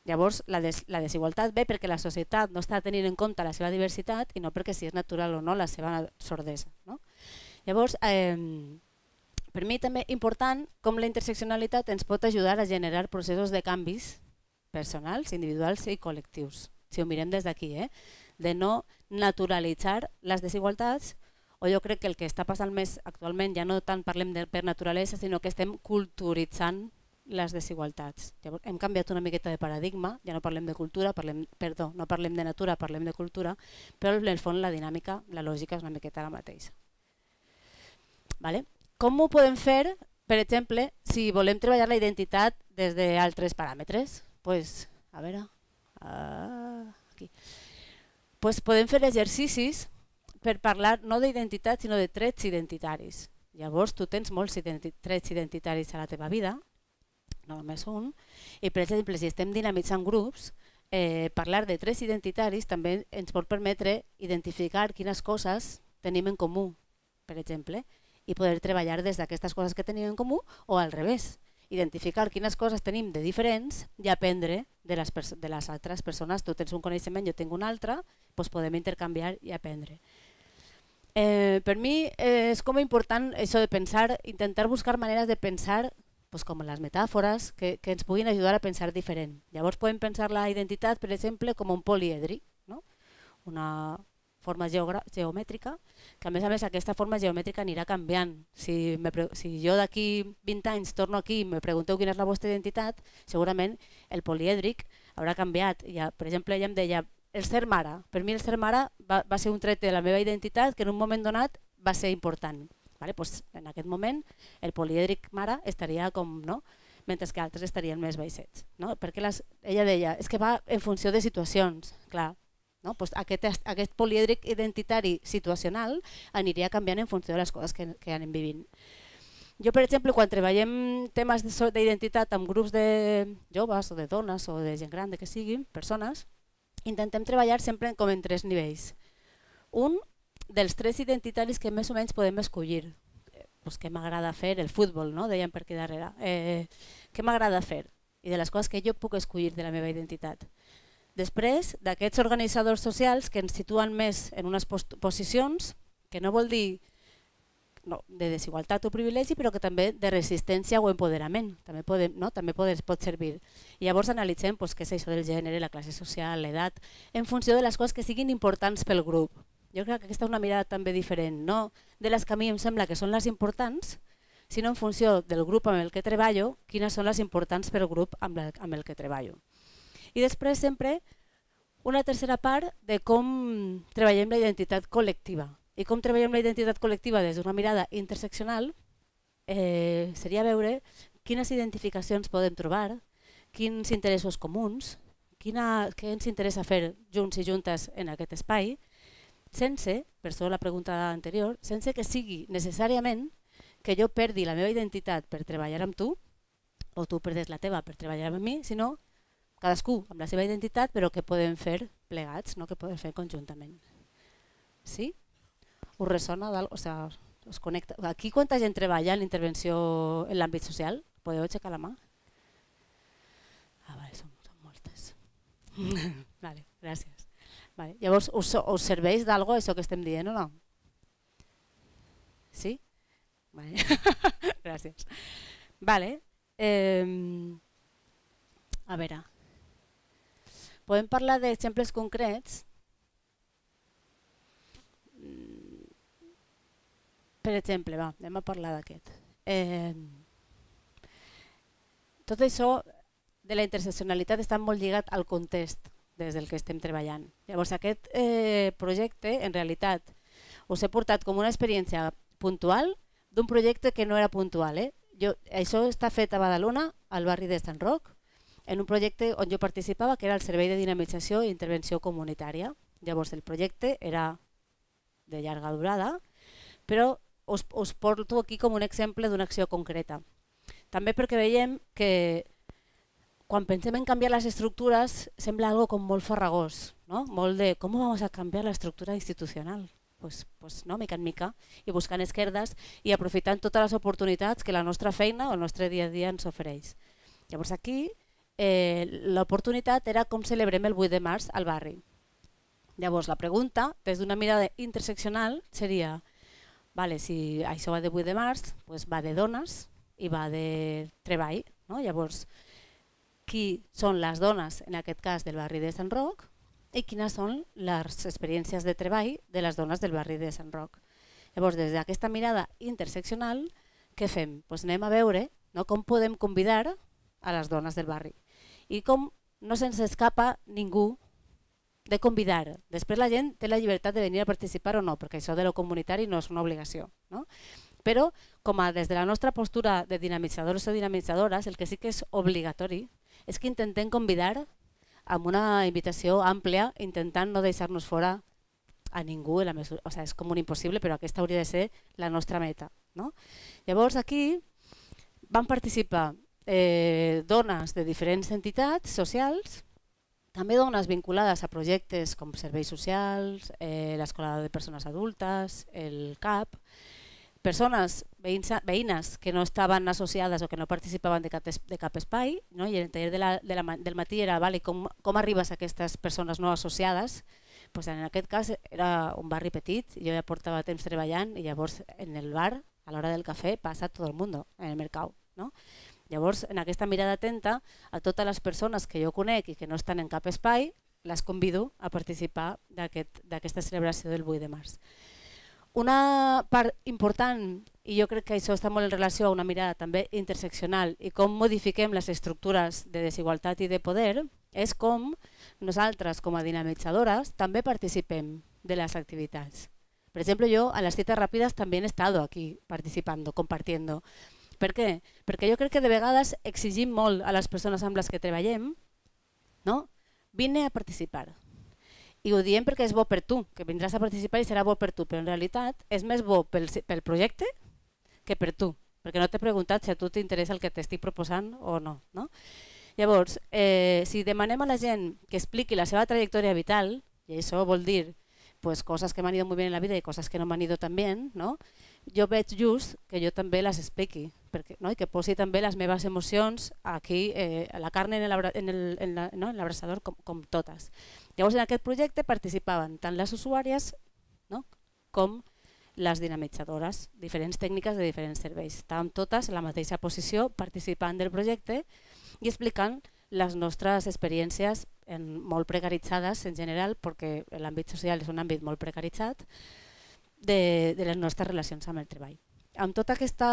llavors la, des la desigualtat ve perquè la societat no està tenint en compte la seva diversitat i no perquè si és natural o no la seva sordesa. No? Llavors, eh, per mi també important com la interseccionalitat ens pot ajudar a generar processos de canvis personals, individuals i col·lectius si ho mirem des d'aquí, eh? de no naturalitzar les desigualtats, o jo crec que el que està passant més actualment, ja no tant parlem de, per naturalesa, sinó que estem culturitzant les desigualtats. Llavors, hem canviat una miqueta de paradigma, ja no parlem de cultura, parlem, perdó, no parlem de natura, parlem de cultura, però en el fons la dinàmica, la lògica és una miqueta la mateixa. Vale? Com ho podem fer, per exemple, si volem treballar la identitat des d'altres paràmetres? Pues, a veure, Ah, aquí. Pues podem fer exercicis per parlar no d'identitat, sinó de trets identitaris. Llavors, tu tens molts identi trets identitaris a la teva vida, no només un, i per exemple, si estem dinamitzant grups, eh, parlar de trets identitaris també ens pot permetre identificar quines coses tenim en comú, per exemple, i poder treballar des d'aquestes coses que tenim en comú o al revés identificar quines coses tenim de diferents i aprendre de les, de les altres persones. Tu tens un coneixement, jo tinc un altre, doncs podem intercanviar i aprendre. Eh, per mi eh, és com important això de pensar, intentar buscar maneres de pensar doncs com les metàfores, que, que ens puguin ajudar a pensar diferent. Llavors podem pensar la identitat, per exemple, com un poliedri, no? una, forma geomètrica, que a més a més aquesta forma geomètrica anirà canviant. Si, me, si jo d'aquí 20 anys torno aquí i me pregunteu quina és la vostra identitat, segurament el polièdric haurà canviat. Ja, per exemple, ella em deia, el ser mare, per mi el ser mare va, va ser un tret de la meva identitat que en un moment donat va ser important. Vale? Pues en aquest moment el polièdric mare estaria com... No? mentre que altres estarien més baixets. No? Perquè les, ella deia, és que va en funció de situacions, clar. No? Pues aquest, aquest polièdric identitari situacional aniria canviant en funció de les coses que, que anem vivint. Jo, per exemple, quan treballem temes d'identitat amb grups de joves o de dones o de gent gran, de que siguin, persones, intentem treballar sempre com en tres nivells. Un, dels tres identitaris que més o menys podem escollir. pues, què m'agrada fer? El futbol, no? deien per aquí darrere. Eh, què m'agrada fer? I de les coses que jo puc escollir de la meva identitat. Després, d'aquests organitzadors socials que ens situen més en unes posicions, que no vol dir no, de desigualtat o privilegi, però que també de resistència o empoderament, també, podem, no? també pot, pot servir. I llavors analitzem doncs, què és això del gènere, la classe social, l'edat, en funció de les coses que siguin importants pel grup. Jo crec que aquesta és una mirada també diferent, no de les que a mi em sembla que són les importants, sinó en funció del grup amb el que treballo, quines són les importants pel grup amb, amb el que treballo. I després sempre una tercera part de com treballem la identitat col·lectiva. I com treballem la identitat col·lectiva des d'una mirada interseccional eh, seria veure quines identificacions podem trobar, quins interessos comuns, quina, què ens interessa fer junts i juntes en aquest espai, sense, per sobre la pregunta anterior, sense que sigui necessàriament que jo perdi la meva identitat per treballar amb tu, o tu perdes la teva per treballar amb mi, sinó cadascú amb la seva identitat, però que podem fer plegats, no? que podem fer conjuntament. Sí? Us ressona d'alguna o sea, us connecta. Aquí quanta gent treballa en intervenció en l'àmbit social? Podeu aixecar la mà? Ah, vale, són, són moltes. vale, gràcies. Vale. Llavors, us, us serveix d'algo això que estem dient o no? Sí? Vale. gràcies. Vale. Eh, a veure, Podem parlar d'exemples concrets? Mm, per exemple, va, anem a parlar d'aquest. Eh, tot això de la interseccionalitat està molt lligat al context des del que estem treballant. Llavors aquest eh, projecte, en realitat, us he portat com una experiència puntual d'un projecte que no era puntual. Eh? Jo, això està fet a Badalona, al barri de Sant Roc, en un projecte on jo participava, que era el Servei de Dinamització i Intervenció Comunitària. Llavors, el projecte era de llarga durada, però us, us porto aquí com un exemple d'una acció concreta. També perquè veiem que quan pensem en canviar les estructures sembla algo com molt farragós, no? molt de com vamos a canviar la estructura institucional? pues, pues no, mica en mica, i buscant esquerdes i aprofitant totes les oportunitats que la nostra feina o el nostre dia a dia ens ofereix. Llavors aquí eh, l'oportunitat era com celebrem el 8 de març al barri. Llavors, la pregunta, des d'una mirada interseccional, seria vale, si això va de 8 de març, doncs va de dones i va de treball. No? Llavors, qui són les dones, en aquest cas del barri de Sant Roc, i quines són les experiències de treball de les dones del barri de Sant Roc. Llavors, des d'aquesta mirada interseccional, què fem? Pues anem a veure no? com podem convidar a les dones del barri i com no se'ns escapa ningú de convidar. Després la gent té la llibertat de venir a participar o no, perquè això de lo comunitari no és una obligació. No? Però com a des de la nostra postura de dinamitzadors o dinamitzadores, el que sí que és obligatori és que intentem convidar amb una invitació àmplia, intentant no deixar-nos fora a ningú, en la mesura, o sigui, és com un impossible, però aquesta hauria de ser la nostra meta. No? Llavors aquí van participar eh, dones de diferents entitats socials, també dones vinculades a projectes com serveis socials, eh, l'escola de persones adultes, el CAP, persones veïns, veïnes que no estaven associades o que no participaven de cap, de cap espai, no? i el taller de la, de la, del matí era vale, com, com arribes a aquestes persones no associades, pues en aquest cas era un barri petit, jo ja portava temps treballant i llavors en el bar, a l'hora del cafè, passa tot el món, en el mercat. No? Llavors, en aquesta mirada atenta, a totes les persones que jo conec i que no estan en cap espai, les convido a participar d'aquesta aquest, celebració del 8 de març. Una part important, i jo crec que això està molt en relació a una mirada també interseccional i com modifiquem les estructures de desigualtat i de poder, és com nosaltres, com a dinamitzadores, també participem de les activitats. Per exemple, jo a les cites ràpides també he estat aquí participant, compartint. Per què? Perquè jo crec que de vegades exigim molt a les persones amb les que treballem, no? vine a participar. I ho diem perquè és bo per tu, que vindràs a participar i serà bo per tu, però en realitat és més bo pel, pel projecte que per tu, perquè no t'he preguntat si a tu t'interessa el que t'estic proposant o no. no? Llavors, eh, si demanem a la gent que expliqui la seva trajectòria vital, i això vol dir pues, coses que m'han ido molt bé en la vida i coses que no m'han ido tan bé, no? jo veig just que jo també les expliqui perquè, no? i que posi també les meves emocions aquí, eh, la carn en l'abraçador no? com, com totes. Llavors en aquest projecte participaven tant les usuàries no? com les dinamitzadores, diferents tècniques de diferents serveis. Estàvem totes en la mateixa posició participant del projecte i explicant les nostres experiències en, molt precaritzades en general, perquè l'àmbit social és un àmbit molt precaritzat, de, de les nostres relacions amb el treball. Amb tota aquesta...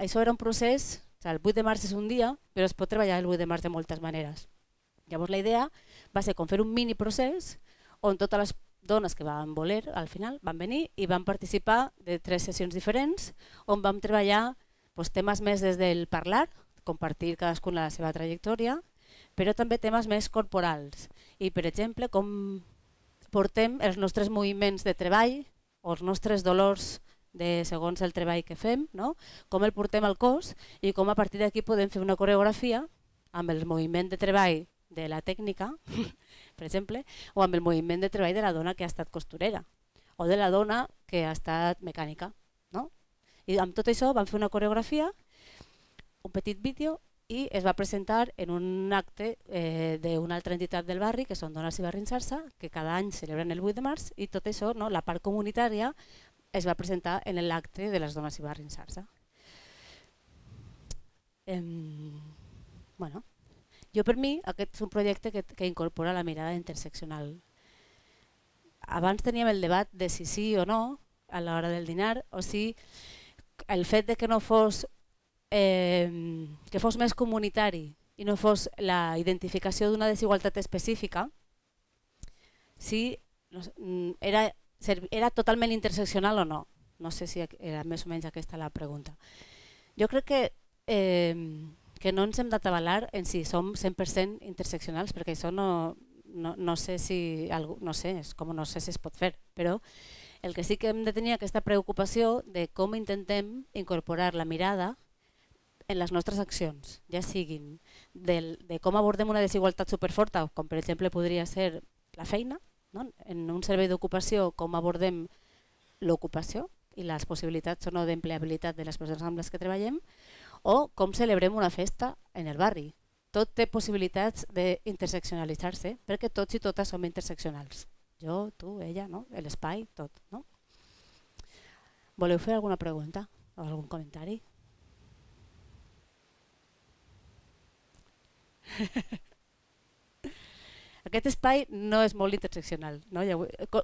Això era un procés, o sigui, el 8 de març és un dia, però es pot treballar el 8 de març de moltes maneres. Llavors la idea va ser com fer un mini procés on totes les dones que van voler al final van venir i van participar de tres sessions diferents on vam treballar doncs, temes més des del parlar, compartir cadascuna la seva trajectòria, però també temes més corporals i per exemple com portem els nostres moviments de treball o els nostres dolors de segons el treball que fem, no? com el portem al cos i com a partir d'aquí podem fer una coreografia amb el moviment de treball de la tècnica, per exemple, o amb el moviment de treball de la dona que ha estat costurera o de la dona que ha estat mecànica. No? I amb tot això vam fer una coreografia, un petit vídeo i es va presentar en un acte eh, d'una altra entitat del barri, que són Dones i en Arsa, que cada any celebren el 8 de març, i tot això, no, la part comunitària, es va presentar en l'acte de les Dones i en Arsa. Eh, bueno, jo per mi aquest és un projecte que, que incorpora la mirada interseccional. Abans teníem el debat de si sí o no a l'hora del dinar, o si el fet de que no fos eh, que fos més comunitari i no fos la identificació d'una desigualtat específica, si mm, era, era totalment interseccional o no. No sé si era més o menys aquesta la pregunta. Jo crec que, eh, que no ens hem d'atabalar en si som 100% interseccionals, perquè això no, no, no sé si algú, no sé, és com no sé si es pot fer, però el que sí que hem de tenir aquesta preocupació de com intentem incorporar la mirada en les nostres accions, ja siguin del, de com abordem una desigualtat superforta, com per exemple podria ser la feina, no? en un servei d'ocupació com abordem l'ocupació i les possibilitats o no d'empleabilitat de les persones amb les que treballem, o com celebrem una festa en el barri. Tot té possibilitats d'interseccionalitzar-se, perquè tots i totes som interseccionals. Jo, tu, ella, no? l'espai, tot. No? Voleu fer alguna pregunta o algun comentari? Aquest espai no és molt interseccional. No?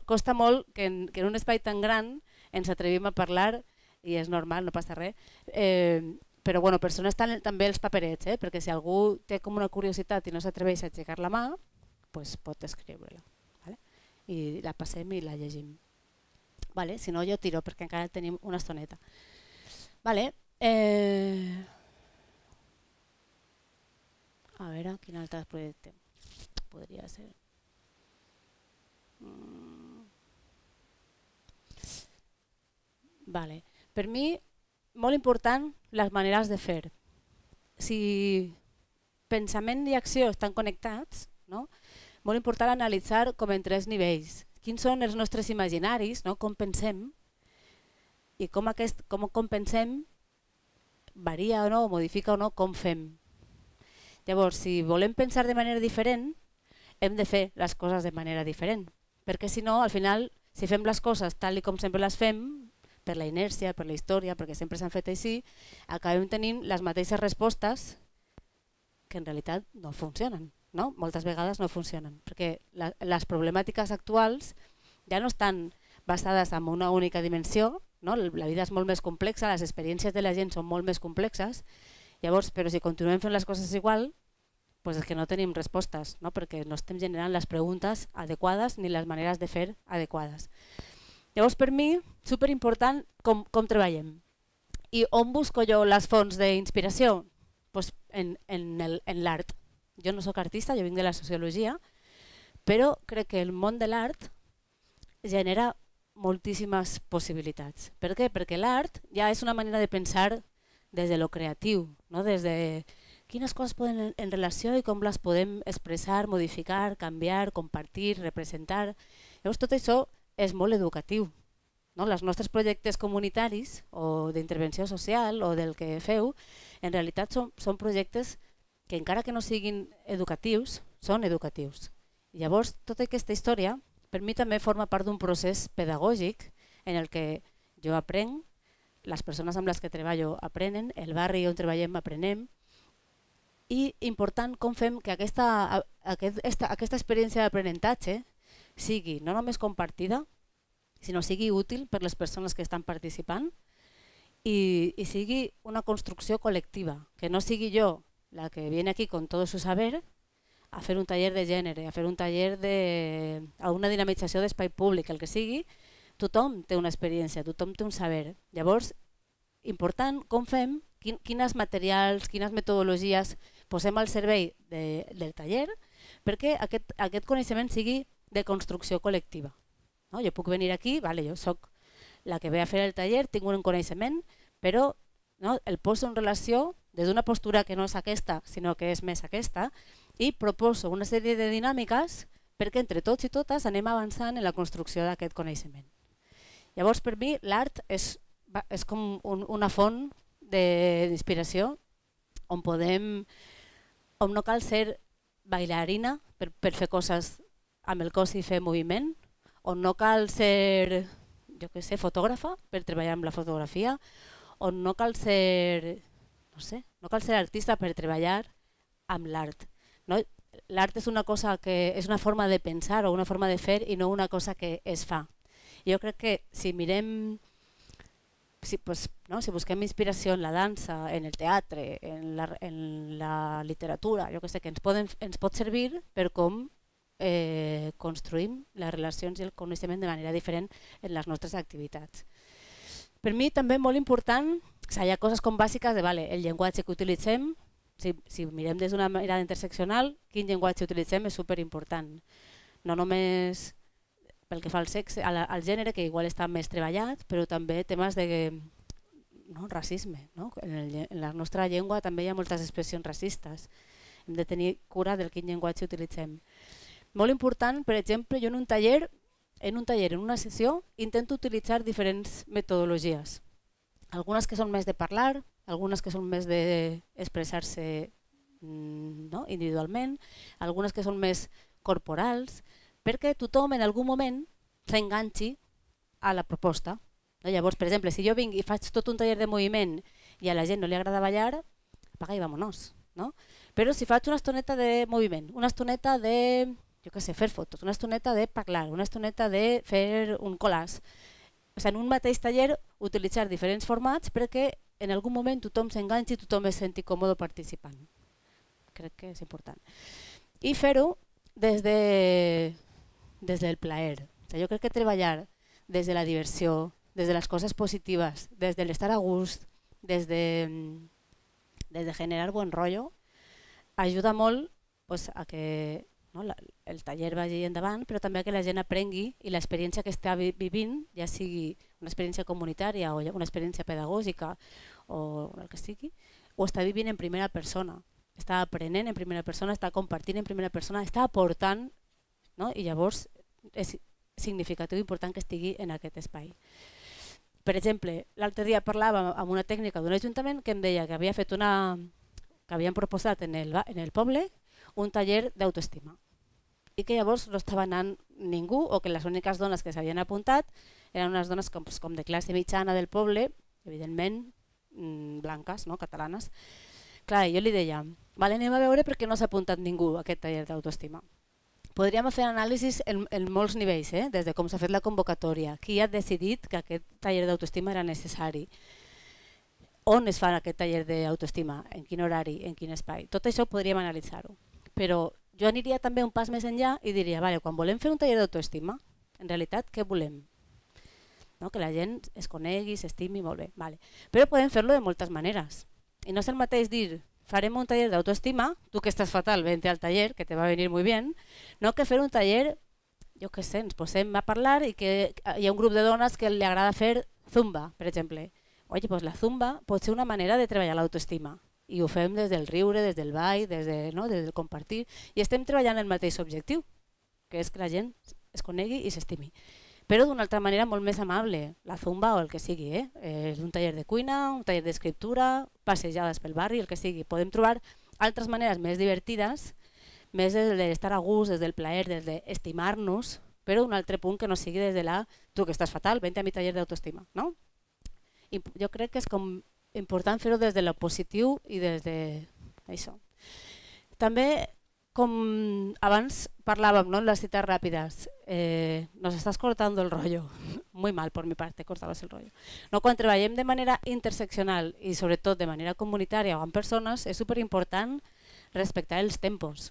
Costa molt que en, que en un espai tan gran ens atrevim a parlar, i és normal, no passa res, eh, però bueno, per això estan també els paperets, eh? perquè si algú té com una curiositat i no s'atreveix a aixecar la mà, pues pot escriure-la. Vale? I la passem i la llegim. Vale? Si no, jo tiro, perquè encara tenim una estoneta. Vale? Eh... A veure, quin altre projecte podria ser. Mm. Vale. Per mi, molt important, les maneres de fer. Si pensament i acció estan connectats, no? molt important analitzar com en tres nivells. Quins són els nostres imaginaris, no? com pensem, i com, aquest, com, com pensem varia o no, modifica o no com fem. Llavors, si volem pensar de manera diferent, hem de fer les coses de manera diferent, perquè si no, al final, si fem les coses tal i com sempre les fem, per la inèrcia, per la història, perquè sempre s'han fet així, acabem tenint les mateixes respostes que en realitat no funcionen. No? Moltes vegades no funcionen, perquè les problemàtiques actuals ja no estan basades en una única dimensió, no? la vida és molt més complexa, les experiències de la gent són molt més complexes, Llavors, però si continuem fent les coses igual, pues és que no tenim respostes, no? perquè no estem generant les preguntes adequades ni les maneres de fer adequades. Llavors, per mi, superimportant com, com treballem. I on busco jo les fonts d'inspiració? Pues en, en l'art. Jo no sóc artista, jo vinc de la sociologia, però crec que el món de l'art genera moltíssimes possibilitats. Per què? Perquè l'art ja és una manera de pensar des de lo creatiu, no? des de quines coses poden en relació i com les podem expressar, modificar, canviar, compartir, representar. Llavors tot això és molt educatiu. No? Les nostres projectes comunitaris o d'intervenció social o del que feu, en realitat són, són projectes que encara que no siguin educatius, són educatius. Llavors, tota aquesta història per mi també forma part d'un procés pedagògic en el que jo aprenc les persones amb les que treballo aprenen, el barri on treballem aprenem, i important com fem que aquesta, aquest, esta, aquesta experiència d'aprenentatge sigui no només compartida, sinó sigui útil per les persones que estan participant i, i sigui una construcció col·lectiva, que no sigui jo la que viene aquí con todo su saber a fer un taller de gènere, a fer un taller de, a una dinamització d'espai públic, el que sigui, tothom té una experiència, tothom té un saber. Llavors, important com fem, quin, quines materials, quines metodologies posem al servei de, del taller perquè aquest, aquest coneixement sigui de construcció col·lectiva. No? Jo puc venir aquí, vale, jo sóc la que ve a fer el taller, tinc un coneixement, però no? el poso en relació des d'una postura que no és aquesta, sinó que és més aquesta, i proposo una sèrie de dinàmiques perquè entre tots i totes anem avançant en la construcció d'aquest coneixement. Llavors, per mi, l'art és, és com un, una font d'inspiració on podem, on no cal ser bailarina per, per fer coses amb el cos i fer moviment, on no cal ser, jo que sé, fotògrafa per treballar amb la fotografia, on no cal ser, no sé, no cal ser artista per treballar amb l'art. No? L'art és una cosa que és una forma de pensar o una forma de fer i no una cosa que es fa. Jo crec que si mirem, si, pues, no? si busquem inspiració en la dansa, en el teatre, en la, en la literatura, jo que sé, que ens, poden, ens pot servir per com eh, construïm les relacions i el coneixement de manera diferent en les nostres activitats. Per mi també molt important, o sigui, hi ha coses com bàsiques de vale, el llenguatge que utilitzem, si, si mirem des d'una mirada interseccional, quin llenguatge utilitzem és superimportant. No només pel que fa al sexe, al, al gènere, que igual està més treballat, però també temes de no, racisme. No? En, el, en la nostra llengua també hi ha moltes expressions racistes. Hem de tenir cura del quin llenguatge utilitzem. Molt important, per exemple, jo en un taller, en un taller, en una sessió, intento utilitzar diferents metodologies. Algunes que són més de parlar, algunes que són més d'expressar-se de mm, no? individualment, algunes que són més corporals, perquè tothom en algun moment s'enganxi a la proposta. No? Llavors, per exemple, si jo vinc i faig tot un taller de moviment i a la gent no li agrada ballar, apaga i vamonos. No? Però si faig una estoneta de moviment, una estoneta de jo què sé, fer fotos, una estoneta de parlar, una estoneta de fer un collage, o sigui, en un mateix taller utilitzar diferents formats perquè en algun moment tothom s'enganxi i tothom es senti còmode participant. Crec que és important. I fer-ho des de des del plaer. O sigui, jo crec que treballar des de la diversió, des de les coses positives, des de l'estar a gust, des de, mm, des de generar bon rotllo, ajuda molt pues, a que no, la, el taller vagi endavant, però també a que la gent aprengui i l'experiència que està vivint, ja sigui una experiència comunitària o una experiència pedagògica o el que sigui, ho està vivint en primera persona. Està aprenent en primera persona, està compartint en primera persona, està aportant no? I llavors és significatiu i important que estigui en aquest espai. Per exemple, l'altre dia parlava amb una tècnica d'un ajuntament que em deia que havia fet una que havien proposat en el, en el poble un taller d'autoestima i que llavors no estava anant ningú o que les úniques dones que s'havien apuntat eren unes dones com, com de classe mitjana del poble, evidentment mm, blanques, no? catalanes. Clar, jo li deia, vale, anem a veure perquè no s'ha apuntat ningú a aquest taller d'autoestima. Podríem fer anàlisis en, en molts nivells, eh? des de com s'ha fet la convocatòria, qui ha decidit que aquest taller d'autoestima era necessari, on es fa aquest taller d'autoestima, en quin horari, en quin espai. Tot això podríem analitzar-ho. Però jo aniria també un pas més enllà i diria, vale, quan volem fer un taller d'autoestima, en realitat què volem? No? Que la gent es conegui, s'estimi, molt bé. Vale. Però podem fer-lo de moltes maneres. I no és el mateix dir farem un taller d'autoestima, tu que estàs fatal, vente al taller, que te va venir molt bé, no que fer un taller, jo què sé, ens posem a parlar i que hi ha un grup de dones que li agrada fer zumba, per exemple. Oye, pues la zumba pot ser una manera de treballar l'autoestima i ho fem des del riure, des del ball, des, de, no, des del compartir, i estem treballant el mateix objectiu, que és que la gent es conegui i s'estimi però d'una altra manera molt més amable, la zumba o el que sigui. Eh? És un taller de cuina, un taller d'escriptura, passejades pel barri, el que sigui. Podem trobar altres maneres més divertides, més des de a gust, des del plaer, des d'estimar-nos, però d'un altre punt que no sigui des de la tu que estàs fatal, vente a mi taller d'autoestima. No? I jo crec que és com important fer-ho des de lo positiu i des de això. També com abans parlàvem, ¿no? les cites ràpides, Eh, nos estàs cortant el rollo. Muy mal por mi parte, cortabas el rollo. No, quan treballem de manera interseccional i sobretot de manera comunitària o amb persones, és superimportant respectar els tempos.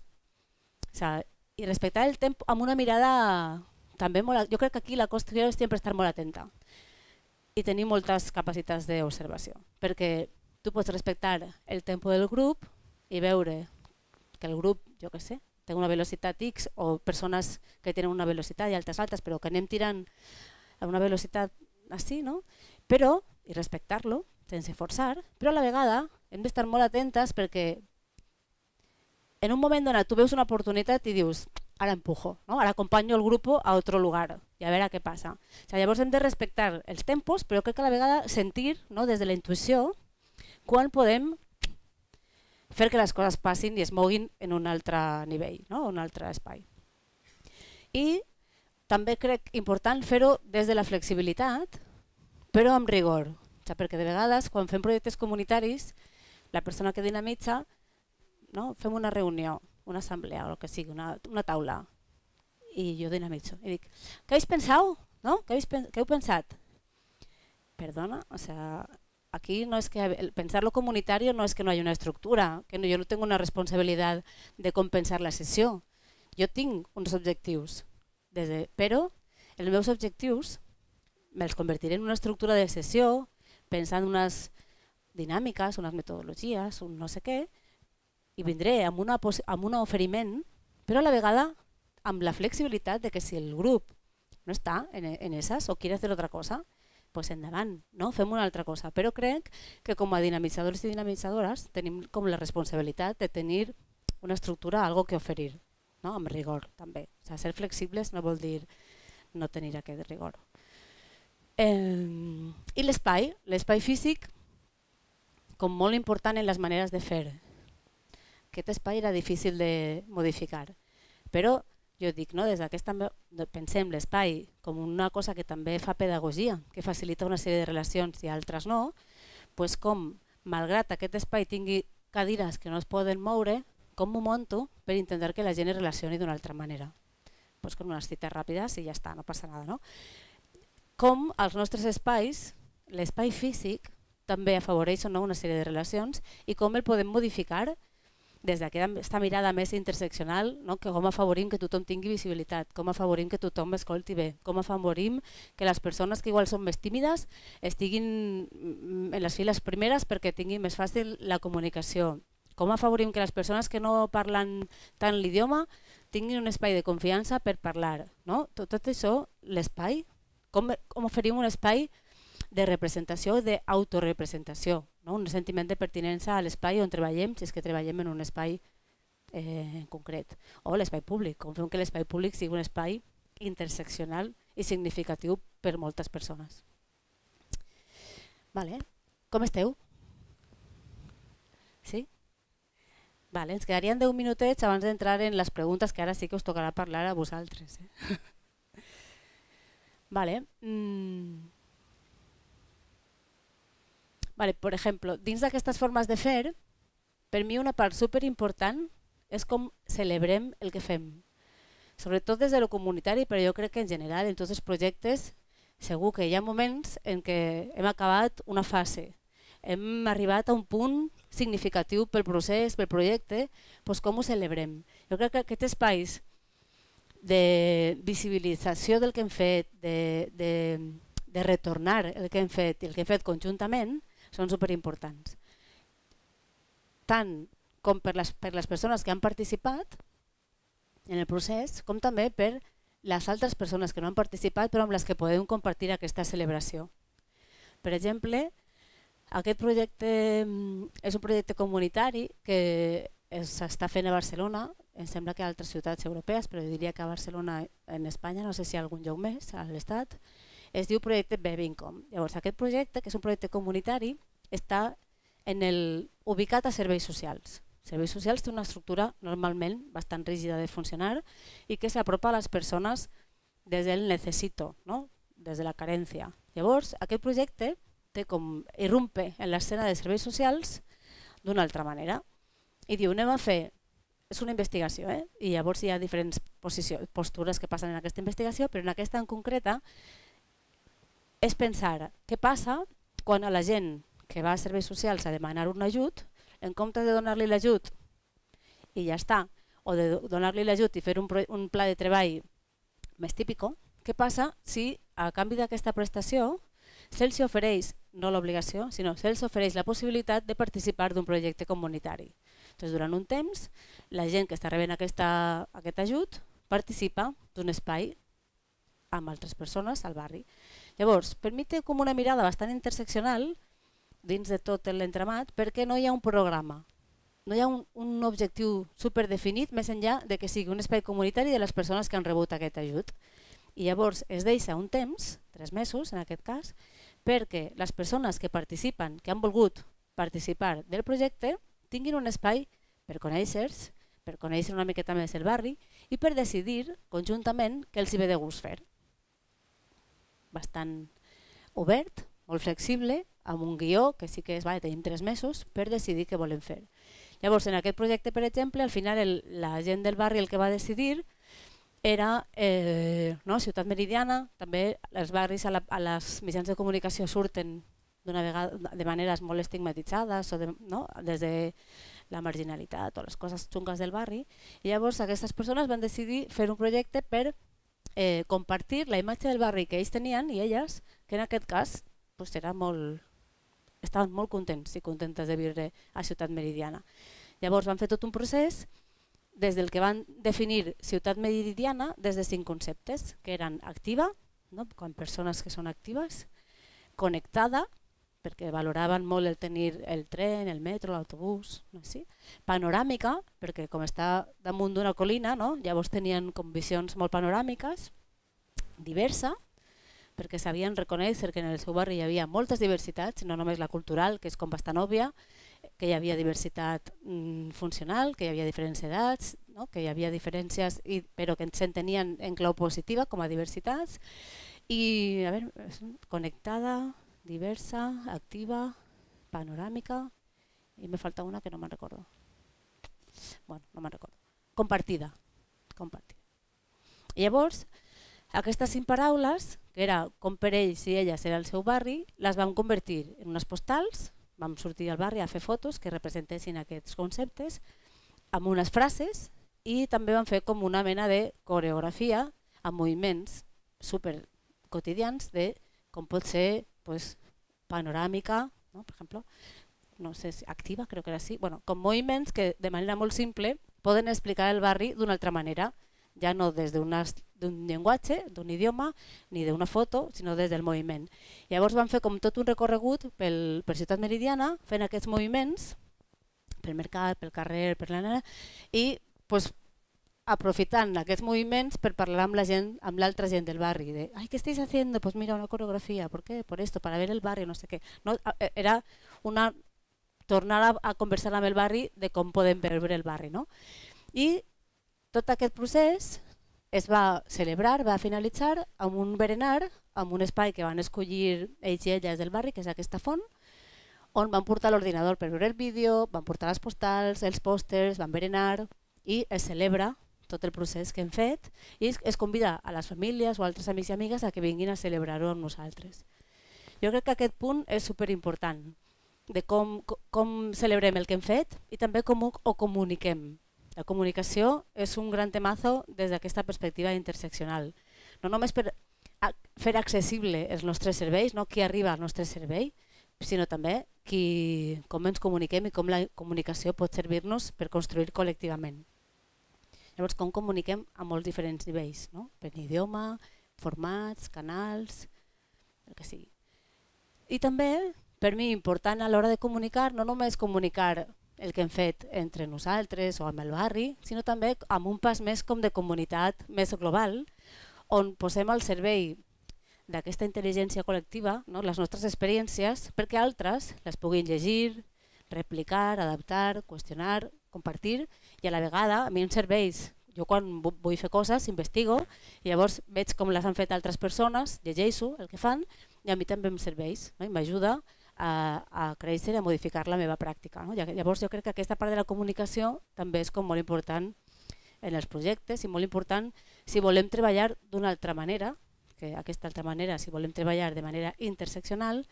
O sea, i respectar el tempo amb una mirada també molt... Jo crec que aquí la qüestió és sempre estar molt atenta i tenir moltes capacitats d'observació, perquè tu pots respectar el tempo del grup i veure que el grup jo que sé, té una velocitat X o persones que tenen una velocitat i altes altes, però que anem tirant a una velocitat així, no? però, i respectar-lo, sense forçar, però a la vegada hem d'estar molt atentes perquè en un moment donat tu veus una oportunitat i dius ara empujo, no? ara acompanyo el grup a otro lugar i a veure què passa. O sigui, llavors hem de respectar els tempos, però crec que a la vegada sentir no? des de la intuïció quan podem fer que les coses passin i es moguin en un altre nivell, no? un altre espai. I també crec important fer-ho des de la flexibilitat, però amb rigor, ja, perquè de vegades quan fem projectes comunitaris, la persona que dinamitza, no? fem una reunió, una assemblea o el que sigui, una, una taula, i jo dinamitzo. I dic, què heu pensat? No? Què, què heu pensat? Perdona, o sea, aquí no es que pensar lo comunitario no es que no hay una estructura, que no, yo no tengo una responsabilidad de compensar la sessió. Jo tinc uns objectius, des de, però els meus objectius me'ls convertiré en una estructura de sessió, pensant unes dinàmiques, unes metodologies, un no sé què, i vindré amb, una, amb un oferiment, però a la vegada amb la flexibilitat de que si el grup no està en, en esas o quiere hacer otra cosa, pues endavant, no? fem una altra cosa. Però crec que com a dinamitzadors i dinamitzadores tenim com la responsabilitat de tenir una estructura, algo que oferir, no? amb rigor també. O sigui, ser flexibles no vol dir no tenir aquest rigor. Eh, I l'espai, l'espai físic, com molt important en les maneres de fer. Aquest espai era difícil de modificar, però jo dic, no, des d'aquesta pensem l'espai com una cosa que també fa pedagogia, que facilita una sèrie de relacions i altres no, pues doncs com, malgrat aquest espai tingui cadires que no es poden moure, com m'ho monto per intentar que la gent es relacioni d'una altra manera. Pues doncs com unes cites ràpides i ja està, no passa nada. No? Com els nostres espais, l'espai físic, també afavoreix o no una sèrie de relacions i com el podem modificar des d'aquesta mirada més interseccional, no? que com afavorim que tothom tingui visibilitat, com afavorim que tothom escolti bé, com afavorim que les persones que igual són més tímides estiguin mm, en les files primeres perquè tinguin més fàcil la comunicació, com afavorim que les persones que no parlen tant l'idioma tinguin un espai de confiança per parlar. No? Tot, tot això, l'espai, com, com oferim un espai de representació, d'autorepresentació, no? un sentiment de pertinença a l'espai on treballem, si és que treballem en un espai eh, en concret, o l'espai públic, com fem que l'espai públic sigui un espai interseccional i significatiu per moltes persones. Vale. Com esteu? Sí? Vale, ens quedarien 10 minutets abans d'entrar en les preguntes que ara sí que us tocarà parlar a vosaltres. Eh? vale. Mm. Vale, per exemple, dins d'aquestes formes de fer, per mi una part important és com celebrem el que fem. Sobretot des de lo comunitari, però jo crec que en general en tots els projectes segur que hi ha moments en què hem acabat una fase, hem arribat a un punt significatiu pel procés, pel projecte, doncs com ho celebrem. Jo crec que aquest espais de visibilització del que hem fet, de, de, de retornar el que hem fet i el que hem fet conjuntament, són superimportants. Tant com per les, per les persones que han participat en el procés, com també per les altres persones que no han participat però amb les que podem compartir aquesta celebració. Per exemple, aquest projecte mm, és un projecte comunitari que s'està fent a Barcelona, em sembla que a altres ciutats europees, però jo diria que a Barcelona, en Espanya, no sé si algun lloc més, a l'estat, es diu projecte Bevincom. Llavors, aquest projecte, que és un projecte comunitari, està en el, ubicat a serveis socials. Serveis socials té una estructura normalment bastant rígida de funcionar i que s'apropa a les persones des del necessito, no? des de la carència. Llavors, aquest projecte té com irrompe en l'escena de serveis socials d'una altra manera i diu anem a fer és una investigació, eh? i llavors hi ha diferents posicions, postures que passen en aquesta investigació, però en aquesta en concreta és pensar què passa quan a la gent que va a serveis socials a demanar un ajut, en comptes de donar-li l'ajut i ja està, o de donar-li l'ajut i fer un, un pla de treball més típico, què passa si a canvi d'aquesta prestació se'ls ofereix, no l'obligació, sinó se'ls ofereix la possibilitat de participar d'un projecte comunitari. Llavors, durant un temps, la gent que està rebent aquesta, aquest ajut participa d'un espai amb altres persones al barri. Llavors, permet com una mirada bastant interseccional dins de tot l'entramat perquè no hi ha un programa, no hi ha un, un objectiu superdefinit més enllà de que sigui un espai comunitari de les persones que han rebut aquest ajut. I llavors es deixa un temps, tres mesos en aquest cas, perquè les persones que participen, que han volgut participar del projecte, tinguin un espai per conèixer-se, per conèixer una miqueta més el barri i per decidir conjuntament què els hi ve de gust fer. Bastant obert, molt flexible amb un guió, que sí que és, vale, tenim tres mesos, per decidir què volem fer. Llavors, en aquest projecte, per exemple, al final el, la gent del barri el que va decidir era eh, no, Ciutat Meridiana, també els barris a, la, a les mitjans de comunicació surten d'una vegada de maneres molt estigmatitzades o de, no? des de la marginalitat o les coses xungues del barri. I llavors aquestes persones van decidir fer un projecte per eh, compartir la imatge del barri que ells tenien i elles, que en aquest cas pues, era molt, estaven molt contents i contentes de viure a Ciutat Meridiana. Llavors van fer tot un procés des del que van definir Ciutat Meridiana des de cinc conceptes, que eren activa, no? com persones que són actives, connectada, perquè valoraven molt el tenir el tren, el metro, l'autobús, no sí? panoràmica, perquè com està damunt d'una colina, no? llavors tenien com visions molt panoràmiques, diversa, perquè sabien reconèixer que en el seu barri hi havia moltes diversitats, no només la cultural, que és com bastant òbvia, que hi havia diversitat mm, funcional, que hi havia diferents edats, no? que hi havia diferències, i, però que s'entenien en clau positiva com a diversitats, i a veure, connectada, diversa, activa, panoràmica, i me falta una que no me'n recordo. Bueno, no me'n recordo. Compartida. Compartida. I llavors, aquestes cinc paraules, que era com per ells i elles era el seu barri, les vam convertir en unes postals, vam sortir al barri a fer fotos que representessin aquests conceptes, amb unes frases i també vam fer com una mena de coreografia amb moviments super quotidians de com pot ser pues, panoràmica, no? per exemple, no sé si activa, crec que era així, bueno, com moviments que de manera molt simple poden explicar el barri d'una altra manera ja no des d'un llenguatge, d'un idioma, ni d'una foto, sinó des del moviment. Llavors vam fer com tot un recorregut pel, per Ciutat Meridiana, fent aquests moviments, pel mercat, pel carrer, per la... i pues, aprofitant aquests moviments per parlar amb la gent, amb l'altra gent del barri, de, ai, què estàs fent? Pues mira, una coreografia, per què? Per esto, para ver el barri, no sé què. No, e, era una tornar a, a conversar amb el barri de com podem veure el barri, no? I tot aquest procés es va celebrar, va finalitzar amb un berenar, amb un espai que van escollir ells i elles del barri, que és aquesta font, on van portar l'ordinador per veure el vídeo, van portar les postals, els pòsters, van berenar i es celebra tot el procés que hem fet i es convida a les famílies o altres amics i amigues a que vinguin a celebrar-ho amb nosaltres. Jo crec que aquest punt és superimportant, de com, com celebrem el que hem fet i també com ho, ho comuniquem, la comunicació és un gran temazo des d'aquesta perspectiva interseccional. No només per fer accessible els nostres serveis, no qui arriba al nostre servei, sinó també qui, com ens comuniquem i com la comunicació pot servir-nos per construir col·lectivament. Llavors, com comuniquem a molts diferents nivells, no? per idioma, formats, canals, el que sigui. I també, per mi, important a l'hora de comunicar, no només comunicar el que hem fet entre nosaltres o amb el barri, sinó també amb un pas més com de comunitat més global, on posem al servei d'aquesta intel·ligència col·lectiva no? les nostres experiències perquè altres les puguin llegir, replicar, adaptar, qüestionar, compartir i a la vegada a mi em serveix jo quan vull fer coses investigo i llavors veig com les han fet altres persones, llegeixo el que fan i a mi també em serveix no? i m'ajuda a a, a créixer i a modificar la meva pràctica. No? Llavors jo crec que aquesta part de la comunicació també és com molt important en els projectes i molt important si volem treballar d'una altra manera, que aquesta altra manera, si volem treballar de manera interseccional,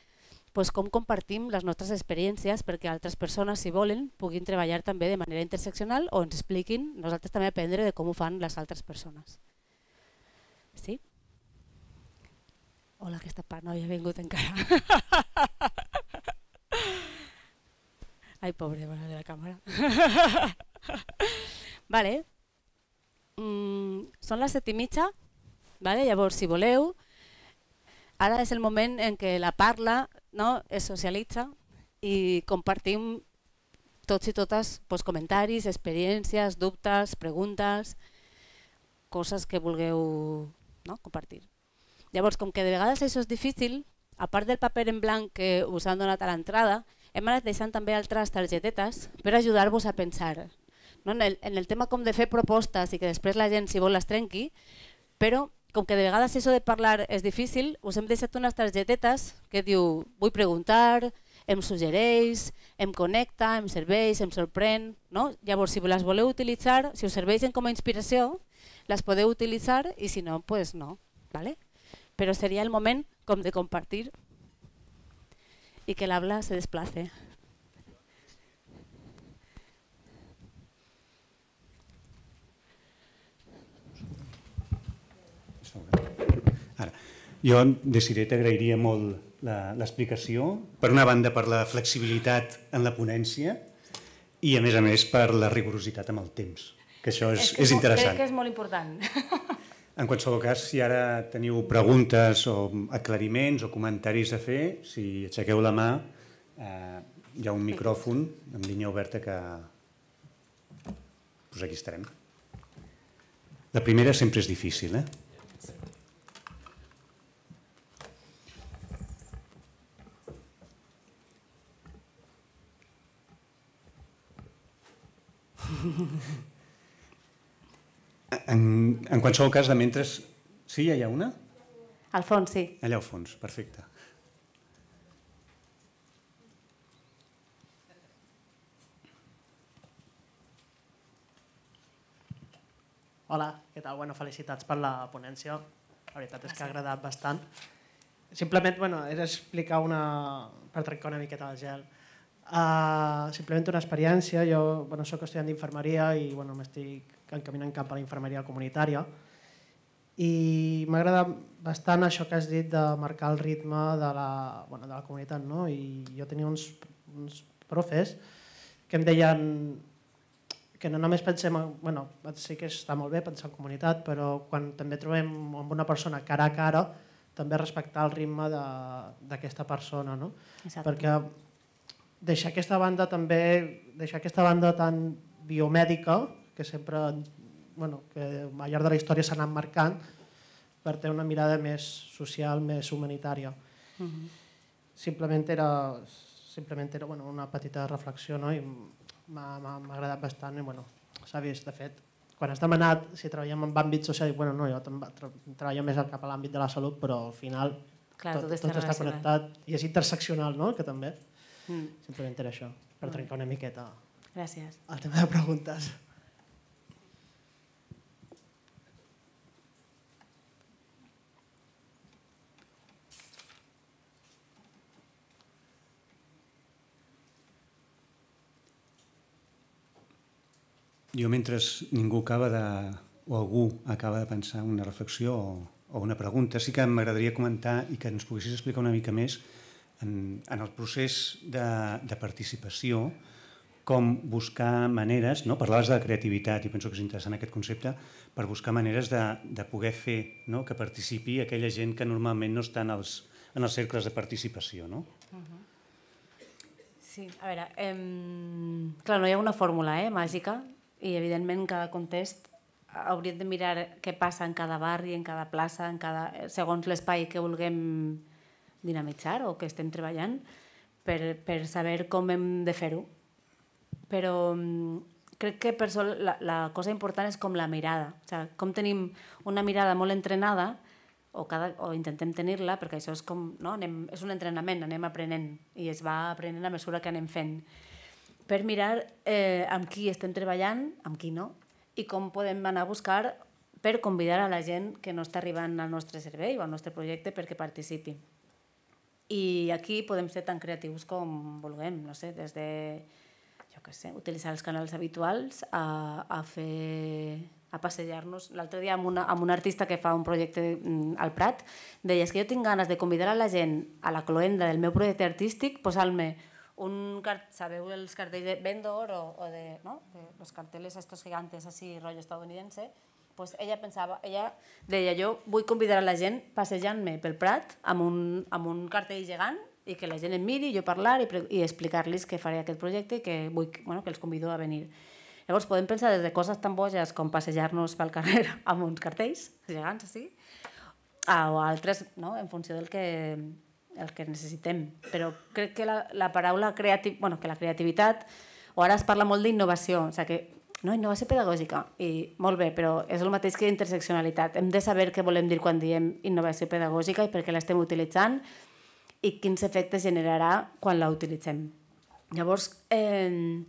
doncs com compartim les nostres experiències perquè altres persones, si volen, puguin treballar també de manera interseccional o ens expliquin, nosaltres també aprendre de com ho fan les altres persones. Sí? Hola, aquesta part no havia vingut encara. Ai, pobre, bona de la càmera. vale. Mm, són les set i mitja. Vale? Llavors, si voleu, ara és el moment en què la parla no? es socialitza i compartim tots i totes pues, comentaris, experiències, dubtes, preguntes, coses que vulgueu no? compartir. Llavors, com que de vegades això és difícil, a part del paper en blanc que us han donat a l'entrada, hem anat deixant també altres targetetes per ajudar-vos a pensar. No? En, el, en el tema com de fer propostes i que després la gent, si vol, les trenqui, però com que de vegades això de parlar és difícil, us hem deixat unes targetetes que diu vull preguntar, em suggereix, em connecta, em serveix, em sorprèn. No? Llavors, si les voleu utilitzar, si us serveixen com a inspiració, les podeu utilitzar i si no, pues no. Vale? Però seria el moment com de compartir y que el habla se desplace. Ara, jo de t'agrairia molt l'explicació, per una banda per la flexibilitat en la ponència i a més a més per la rigorositat amb el temps, que això és, és, que és interessant. Crec que és molt important. En qualsevol cas, si ara teniu preguntes o aclariments o comentaris a fer, si aixequeu la mà, eh, hi ha un micròfon amb línia oberta que... Pues aquí estarem. La primera sempre és difícil, eh? mm En, en qualsevol cas, de mentre... Sí, ja hi ha una? Al fons, sí. Allà al fons, perfecte. Hola, què tal? Bueno, felicitats per la ponència. La veritat és que ha agradat bastant. Simplement, bueno, és explicar una... per trencar una miqueta el gel Uh, simplement una experiència, jo bueno, soc estudiant d'infermeria i bueno, m'estic encaminant cap a la infermeria comunitària i m'agrada bastant això que has dit de marcar el ritme de la, bueno, de la comunitat no? i jo tenia uns, uns profes que em deien que no només pensem, en, bueno, sí que està molt bé pensar en comunitat, però quan també trobem amb una persona cara a cara, també respectar el ritme d'aquesta persona, no? Exacte. Perquè deixar aquesta banda també, deixar aquesta banda tan biomèdica, que sempre, bueno, que al llarg de la història s'ha anat marcant, per tenir una mirada més social, més humanitària. Uh mm-hmm. -huh. Simplement era, simplement era bueno, una petita reflexió no? i m'ha agradat bastant i bueno, s'ha vist, de fet, quan has demanat si treballem en àmbit social, bueno, no, jo treballo més cap a l'àmbit de la salut, però al final Clar, tot, tot, tot està connectat i és interseccional, no?, que també. Mm. Simplement era això, per trencar una miqueta Gràcies. el tema de preguntes. Jo mentre ningú acaba de, o algú acaba de pensar una reflexió o, o una pregunta, sí que m'agradaria comentar i que ens poguessis explicar una mica més en, en el procés de, de participació com buscar maneres, no? parlaves de creativitat i penso que és interessant aquest concepte, per buscar maneres de, de poder fer no? que participi aquella gent que normalment no està en els, en els cercles de participació. No? Sí, a veure, eh, clar, no hi ha una fórmula eh, màgica i evidentment cada context hauríem de mirar què passa en cada barri, en cada plaça, en cada, eh, segons l'espai que vulguem dinamitzar o que estem treballant per, per saber com hem de fer-ho. Però mm, crec que per sol, la, la cosa important és com la mirada. O sigui, com tenim una mirada molt entrenada o, cada, o intentem tenir-la, perquè això és com, no? anem, és un entrenament, anem aprenent i es va aprenent a mesura que anem fent per mirar eh, amb qui estem treballant, amb qui no, i com podem anar a buscar per convidar a la gent que no està arribant al nostre servei o al nostre projecte perquè participi. I aquí podem ser tan creatius com vulguem, no sé, des de jo què sé, utilitzar els canals habituals a, a fer a passejar-nos. L'altre dia amb, una, amb un artista que fa un projecte mm, al Prat deia que jo tinc ganes de convidar a la gent a la cloenda del meu projecte artístic posant-me un cart, sabeu els cartells de Vendor o, o de, no? de los carteles estos gigantes así rollo estadounidense pues doncs ella pensava, ella deia, jo vull convidar a la gent passejant-me pel Prat amb un, amb un cartell gegant i que la gent em miri, jo parlar i, i explicar-los que faré aquest projecte i que, vull, bueno, que els convido a venir. Llavors podem pensar des de coses tan boges com passejar-nos pel carrer amb uns cartells gegants, sí, a, o altres, no? en funció del que, el que necessitem. Però crec que la, la paraula creativ... bueno, que la creativitat, o ara es parla molt d'innovació, o sigui, que no, innovació pedagògica. I molt bé, però és el mateix que interseccionalitat. Hem de saber què volem dir quan diem innovació pedagògica i per què l'estem utilitzant i quins efectes generarà quan la utilitzem. Llavors, eh,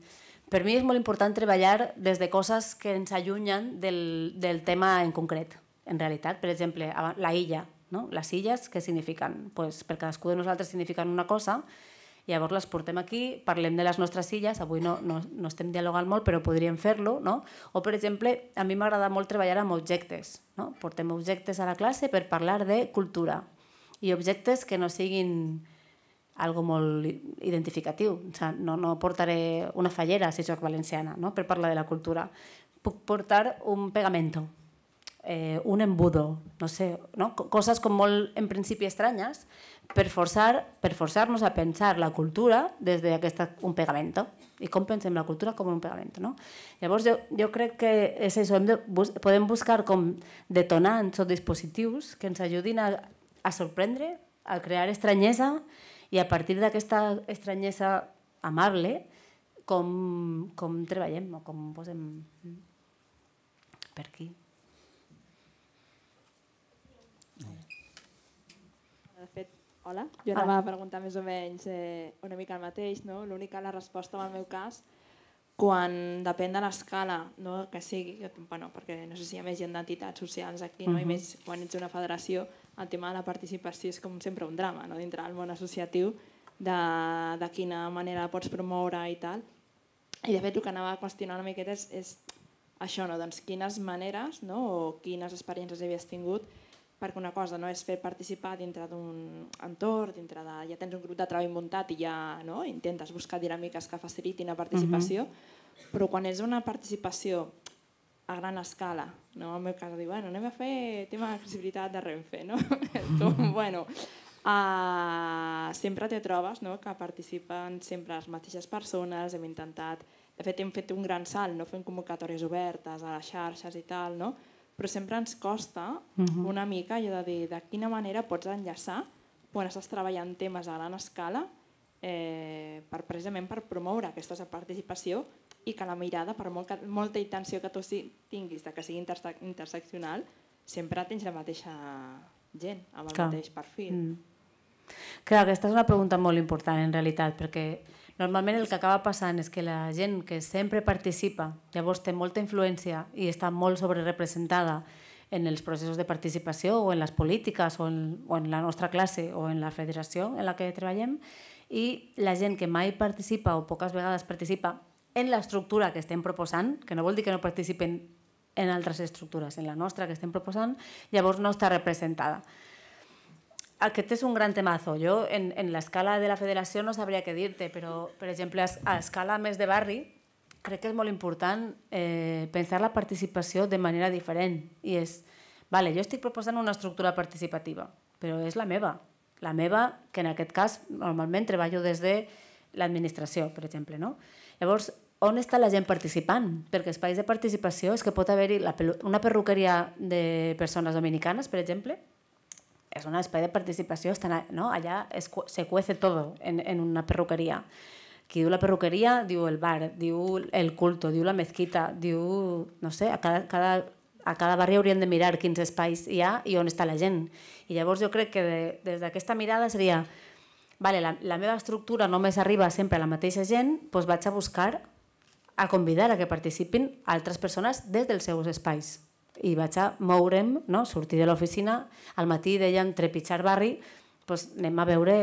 per mi és molt important treballar des de coses que ens allunyen del, del tema en concret, en realitat. Per exemple, la illa, no? les illes, què significan? Pues, per cadascú de nosaltres signifiquen una cosa, Llavors les portem aquí, parlem de les nostres illes, avui no, no, no estem dialogant molt, però podríem fer-lo, no? O, per exemple, a mi m'agrada molt treballar amb objectes, no? Portem objectes a la classe per parlar de cultura i objectes que no siguin algo molt identificatiu. O sea, no, no portaré una fallera, si soc valenciana, no? per parlar de la cultura. Puc portar un pegamento, eh, un embudo, no sé, no? coses com molt, en principi, estranyes, per forçar-nos per forçar a pensar la cultura des d'aquest un pegamento. I com pensem la cultura com un pegamento, no? Llavors, jo, jo crec que és això, de, bus podem buscar com detonants o dispositius que ens ajudin a, a sorprendre, a crear estranyesa i a partir d'aquesta estranyesa amable, com, com treballem o com posem mm, per aquí. De fet, Hola, jo anava a preguntar més o menys eh, una mica el mateix, no? l'única la resposta en el meu cas, quan depèn de l'escala no? que sigui, jo, bueno, perquè no sé si hi ha més gent d'entitats socials aquí, no? Uh -huh. i mhm. més quan ets una federació, el tema de la participació és com sempre un drama no? dintre del món associatiu, de, de quina manera pots promoure i tal. I de fet el que anava a qüestionar una miqueta és, és això, no? doncs, quines maneres no? o quines experiències havies tingut perquè una cosa no és fer participar dintre d'un entorn, dintre de, ja tens un grup de treball muntat i ja no, intentes buscar dinàmiques que facilitin la mhm. participació, uh -huh. però quan és una participació a gran escala, no? en el meu cas diu, bueno, anem a fer tema d'accessibilitat de Renfe, no? Com, bueno, uh, sempre te trobes no? que participen sempre les mateixes persones, hem intentat, de fet hem fet un gran salt, no? fent convocatòries obertes a les xarxes i tal, no? però sempre ens costa uh mhm. -huh. una mica allò de dir de quina manera pots enllaçar quan estàs treballant temes a gran escala eh, per, precisament per promoure aquesta participació i que la mirada, per molt que, molta intenció que tu tinguis de que sigui interse interseccional, sempre tens la mateixa gent, amb el Clar. mateix perfil. Mm. Clar, aquesta és una pregunta molt important en realitat, perquè Normalment el que acaba passant és que la gent que sempre participa, llavors té molta influència i està molt sobrerepresentada en els processos de participació o en les polítiques o en, o en la nostra classe o en la federació en la que treballem i la gent que mai participa o poques vegades participa en l'estructura que estem proposant, que no vol dir que no participen en altres estructures, en la nostra que estem proposant, llavors no està representada. Aquest és un gran temazo. Jo, en, en l'escala de la federació, no sabria què dir-te, però, per exemple, a escala més de barri, crec que és molt important eh, pensar la participació de manera diferent. I és, vale, jo estic proposant una estructura participativa, però és la meva. La meva, que en aquest cas, normalment treballo des de l'administració, per exemple. No? Llavors, on està la gent participant? Perquè espais de participació és que pot haver-hi una perruqueria de persones dominicanes, per exemple, és un espai de participació, estan, no? allà es, se cuece todo en, en una perruqueria. Qui diu la perruqueria, diu el bar, diu el culto, diu la mezquita, diu... No sé, a cada, cada, a cada barri haurien de mirar quins espais hi ha i on està la gent. I llavors jo crec que de, des d'aquesta mirada seria vale, la, la meva estructura només arriba sempre a la mateixa gent, doncs vaig a buscar a convidar a que participin altres persones des dels seus espais i vaig a moure'm, no? sortir de l'oficina, al matí deien trepitjar barri, doncs anem a veure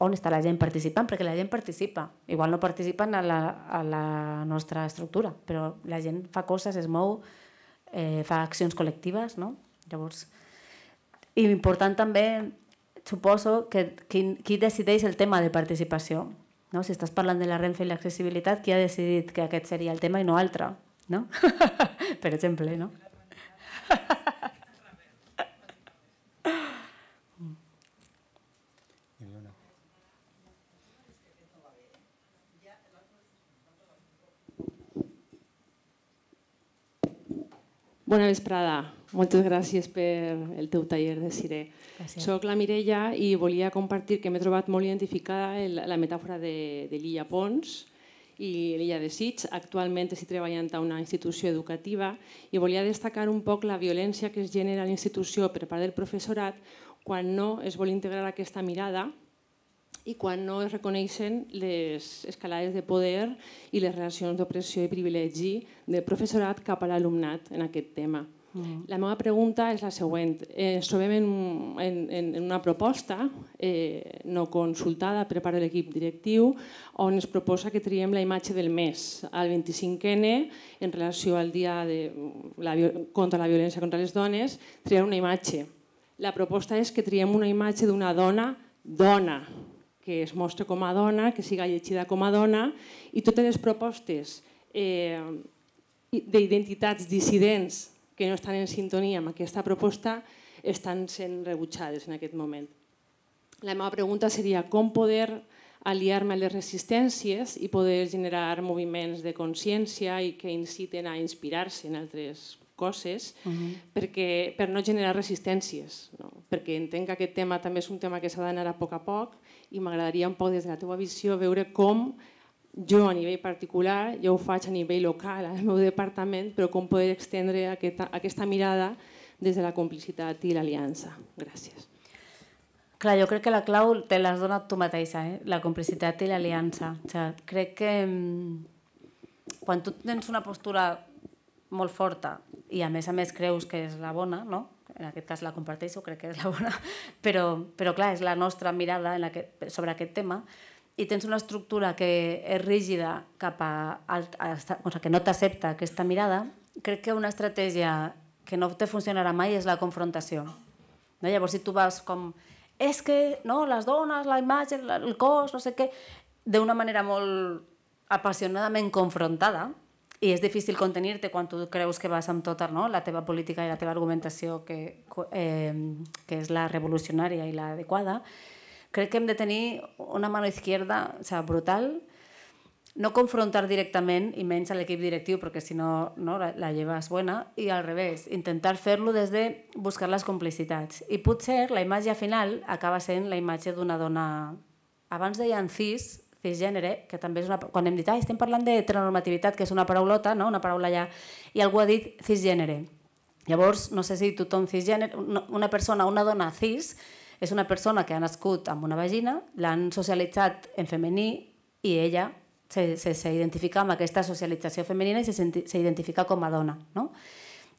on està la gent participant, perquè la gent participa. Igual no participen a la, a la nostra estructura, però la gent fa coses, es mou, eh, fa accions col·lectives, no? Llavors, i important també, suposo, que qui, qui decideix el tema de participació. No? Si estàs parlant de la Renfe i l'accessibilitat, qui ha decidit que aquest seria el tema i no altre? No? per exemple, no? Bona vesprada. Moltes gràcies per el teu taller de Siré. Soc la Mireia i volia compartir que m'he trobat molt identificada en la metàfora de, de l'Illa Pons i l'Illa de Sitx. Actualment estic treballant a una institució educativa i volia destacar un poc la violència que es genera a la institució per part del professorat quan no es vol integrar aquesta mirada i quan no es reconeixen les escalades de poder i les relacions d'opressió i privilegi del professorat cap a l'alumnat en aquest tema. Mm. La meva pregunta és la següent. Eh, ens trobem en, en, en una proposta eh, no consultada per part de l'equip directiu on es proposa que triem la imatge del mes, al 25N, en relació al dia de la, contra la violència contra les dones, triar una imatge. La proposta és que triem una imatge d'una dona dona, que es mostra com a dona, que siga llegida com a dona, i totes les propostes eh, d'identitats dissidents que no estan en sintonia amb aquesta proposta estan sent rebutjades en aquest moment. La meva pregunta seria com poder aliar-me a les resistències i poder generar moviments de consciència i que inciten a inspirar-se en altres coses uh mhm. -huh. perquè, per no generar resistències. No? Perquè entenc que aquest tema també és un tema que s'ha d'anar a poc a poc i m'agradaria un poc des de la teva visió veure com jo a nivell particular, jo ho faig a nivell local, al meu departament, però com poder extendre aquesta, aquesta mirada des de la complicitat i l'aliança. Gràcies. Clar, jo crec que la clau te l'has donat tu mateixa, eh? la complicitat i l'aliança. O sigui, crec que mm, quan tu tens una postura molt forta i a més a més creus que és la bona, no? en aquest cas la comparteixo, crec que és la bona, però, però clar, és la nostra mirada en aquest, sobre aquest tema, i tens una estructura que és rígida cap a, alt, a, a que no t'accepta aquesta mirada, crec que una estratègia que no te funcionarà mai és la confrontació. No? Llavors, si tu vas com... És que no, les dones, la imatge, el cos, no sé què... D'una manera molt apassionadament confrontada, i és difícil contenir-te quan tu creus que vas amb tota no? la teva política i la teva argumentació que, eh, que és la revolucionària i l'adequada, la Crec que hem de tenir una mano izquierda, o sea, brutal, no confrontar directament, i menys a l'equip directiu, perquè si no, no la, la lleves bona, i al revés, intentar fer-lo des de buscar les complicitats. I potser la imatge final acaba sent la imatge d'una dona... Abans deien cis, cisgènere, que també és una... Quan hem dit, ah, estem parlant de heteronormativitat, que és una paraulota, no? una paraula ja... I algú ha dit cisgènere. Llavors, no sé si tothom cisgènere... Una persona, una dona cis, és una persona que ha nascut amb una vagina, l'han socialitzat en femení i ella se, se, se identifica amb aquesta socialització femenina i se, identifica com a dona. No?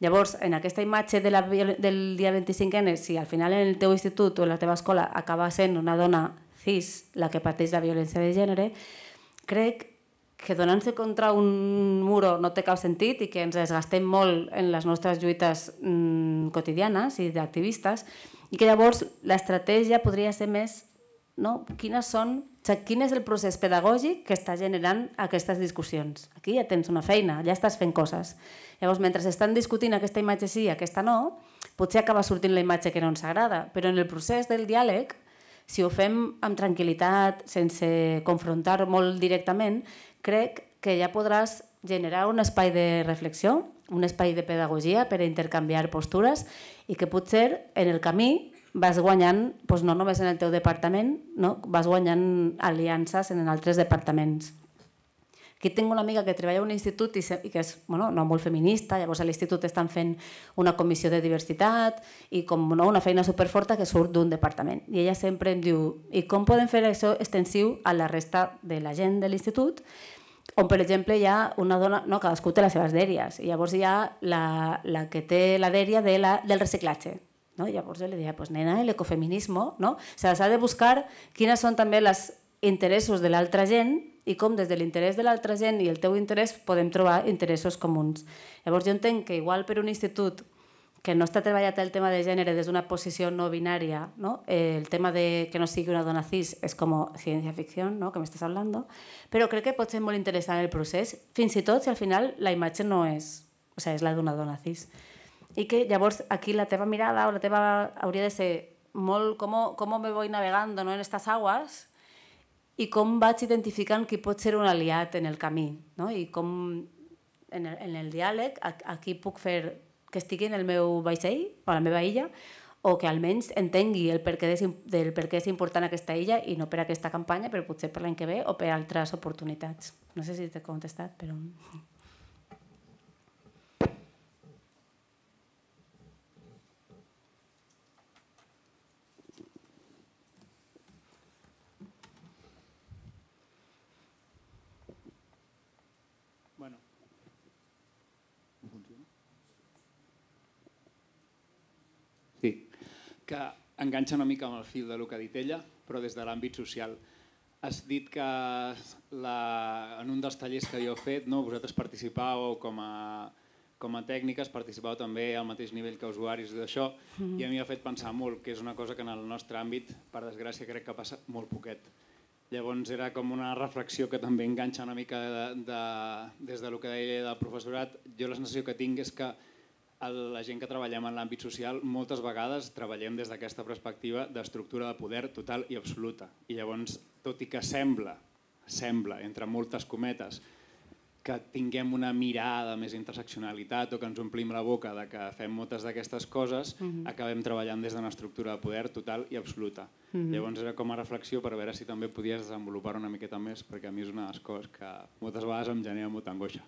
Llavors, en aquesta imatge de la, del dia 25N, si al final en el teu institut o en la teva escola acaba sent una dona cis la que pateix la violència de gènere, crec que donant-se contra un muro no té cap sentit i que ens desgastem molt en les nostres lluites mm, quotidianes i d'activistes, i que llavors l'estratègia podria ser més no? quines són, o sigui, quin és el procés pedagògic que està generant aquestes discussions. Aquí ja tens una feina, ja estàs fent coses. Llavors, mentre estan discutint aquesta imatge sí i aquesta no, potser acaba sortint la imatge que no ens agrada, però en el procés del diàleg, si ho fem amb tranquil·litat, sense confrontar molt directament, crec que ja podràs generar un espai de reflexió un espai de pedagogia per a intercanviar postures i que potser en el camí vas guanyant, doncs no només en el teu departament, no? vas guanyant aliances en altres departaments. Aquí tinc una amiga que treballa a un institut i, que és bueno, no molt feminista, llavors a l'institut estan fent una comissió de diversitat i com no, una feina superforta que surt d'un departament. I ella sempre em diu, i com podem fer això extensiu a la resta de la gent de l'institut? on, per exemple, hi ha una dona... No, cadascú té les seves dèries. I llavors hi ha la, la que té la dèria de la, del reciclatge. No? I llavors jo li deia, pues nena, l'ecofeminisme, no? O s'ha de buscar quines són també les interessos de l'altra gent i com des de l'interès de l'altra gent i el teu interès podem trobar interessos comuns. Llavors jo entenc que igual per un institut que no está treballat el tema de género desde una posición no binaria, no? Eh, el tema de que no sigue una dona es como ciencia ficción, que no? que estás hablando, pero creo que puede ser muy el proceso, fins si tot si al final la imagen no es, o sea, es la de dona cis. Y que ya vos aquí la tema mirada o la tema habría de ser molt cómo me voy navegando en estas aguas y cómo vaig identifican que puede ser un aliado en el camino. no? Y en el, en el diàleg aquí puc fer que estigui en el meu vaixell o a la meva illa o que almenys entengui el per què de, del per què és important aquesta illa i no per aquesta campanya, però potser per l'any que ve o per altres oportunitats. No sé si t'he contestat, però... que enganxa una mica amb el fil de lo que ha dit ella, però des de l'àmbit social. Has dit que la, en un dels tallers que jo he fet, no, vosaltres participàveu com a, com a tècniques, participàveu també al mateix nivell que usuaris d'això, mm -hmm. i a mi m'ha fet pensar molt, que és una cosa que en el nostre àmbit, per desgràcia, crec que passa molt poquet. Llavors era com una reflexió que també enganxa una mica de, de, des de lo que deia del professorat. Jo la sensació que tinc és que la gent que treballem en l'àmbit social moltes vegades treballem des d'aquesta perspectiva d'estructura de poder total i absoluta. I llavors, tot i que sembla, sembla, entre moltes cometes, que tinguem una mirada més interseccionalitat o que ens omplim la boca de que fem moltes d'aquestes coses, uh mhm. -huh. acabem treballant des d'una estructura de poder total i absoluta. Uh mhm. -huh. Llavors era com a reflexió per veure si també podies desenvolupar una miqueta més, perquè a mi és una de les coses que moltes vegades em genera molta angoixa.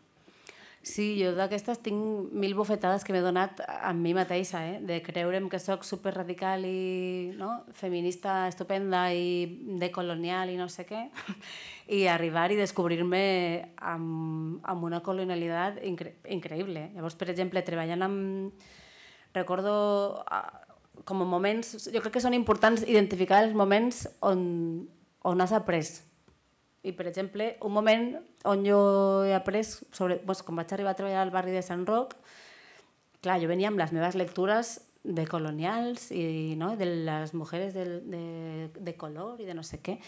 Sí, jo d'aquestes tinc mil bufetades que m'he donat a mi mateixa, eh? de creure'm que sóc super radical i no? feminista estupenda i decolonial i no sé què, i arribar i descobrir-me amb, amb una colonialitat incre increïble. Llavors, per exemple, treballant amb... Recordo com a moments... Jo crec que són importants identificar els moments on, on has après Y, por ejemplo, un momento on yo he après, sobre, pues quan vaig arriba a treballar al barrio de San Roc, claro, yo venía amb les de coloniales y no? de las mujeres de, de, de color y de no sé qué.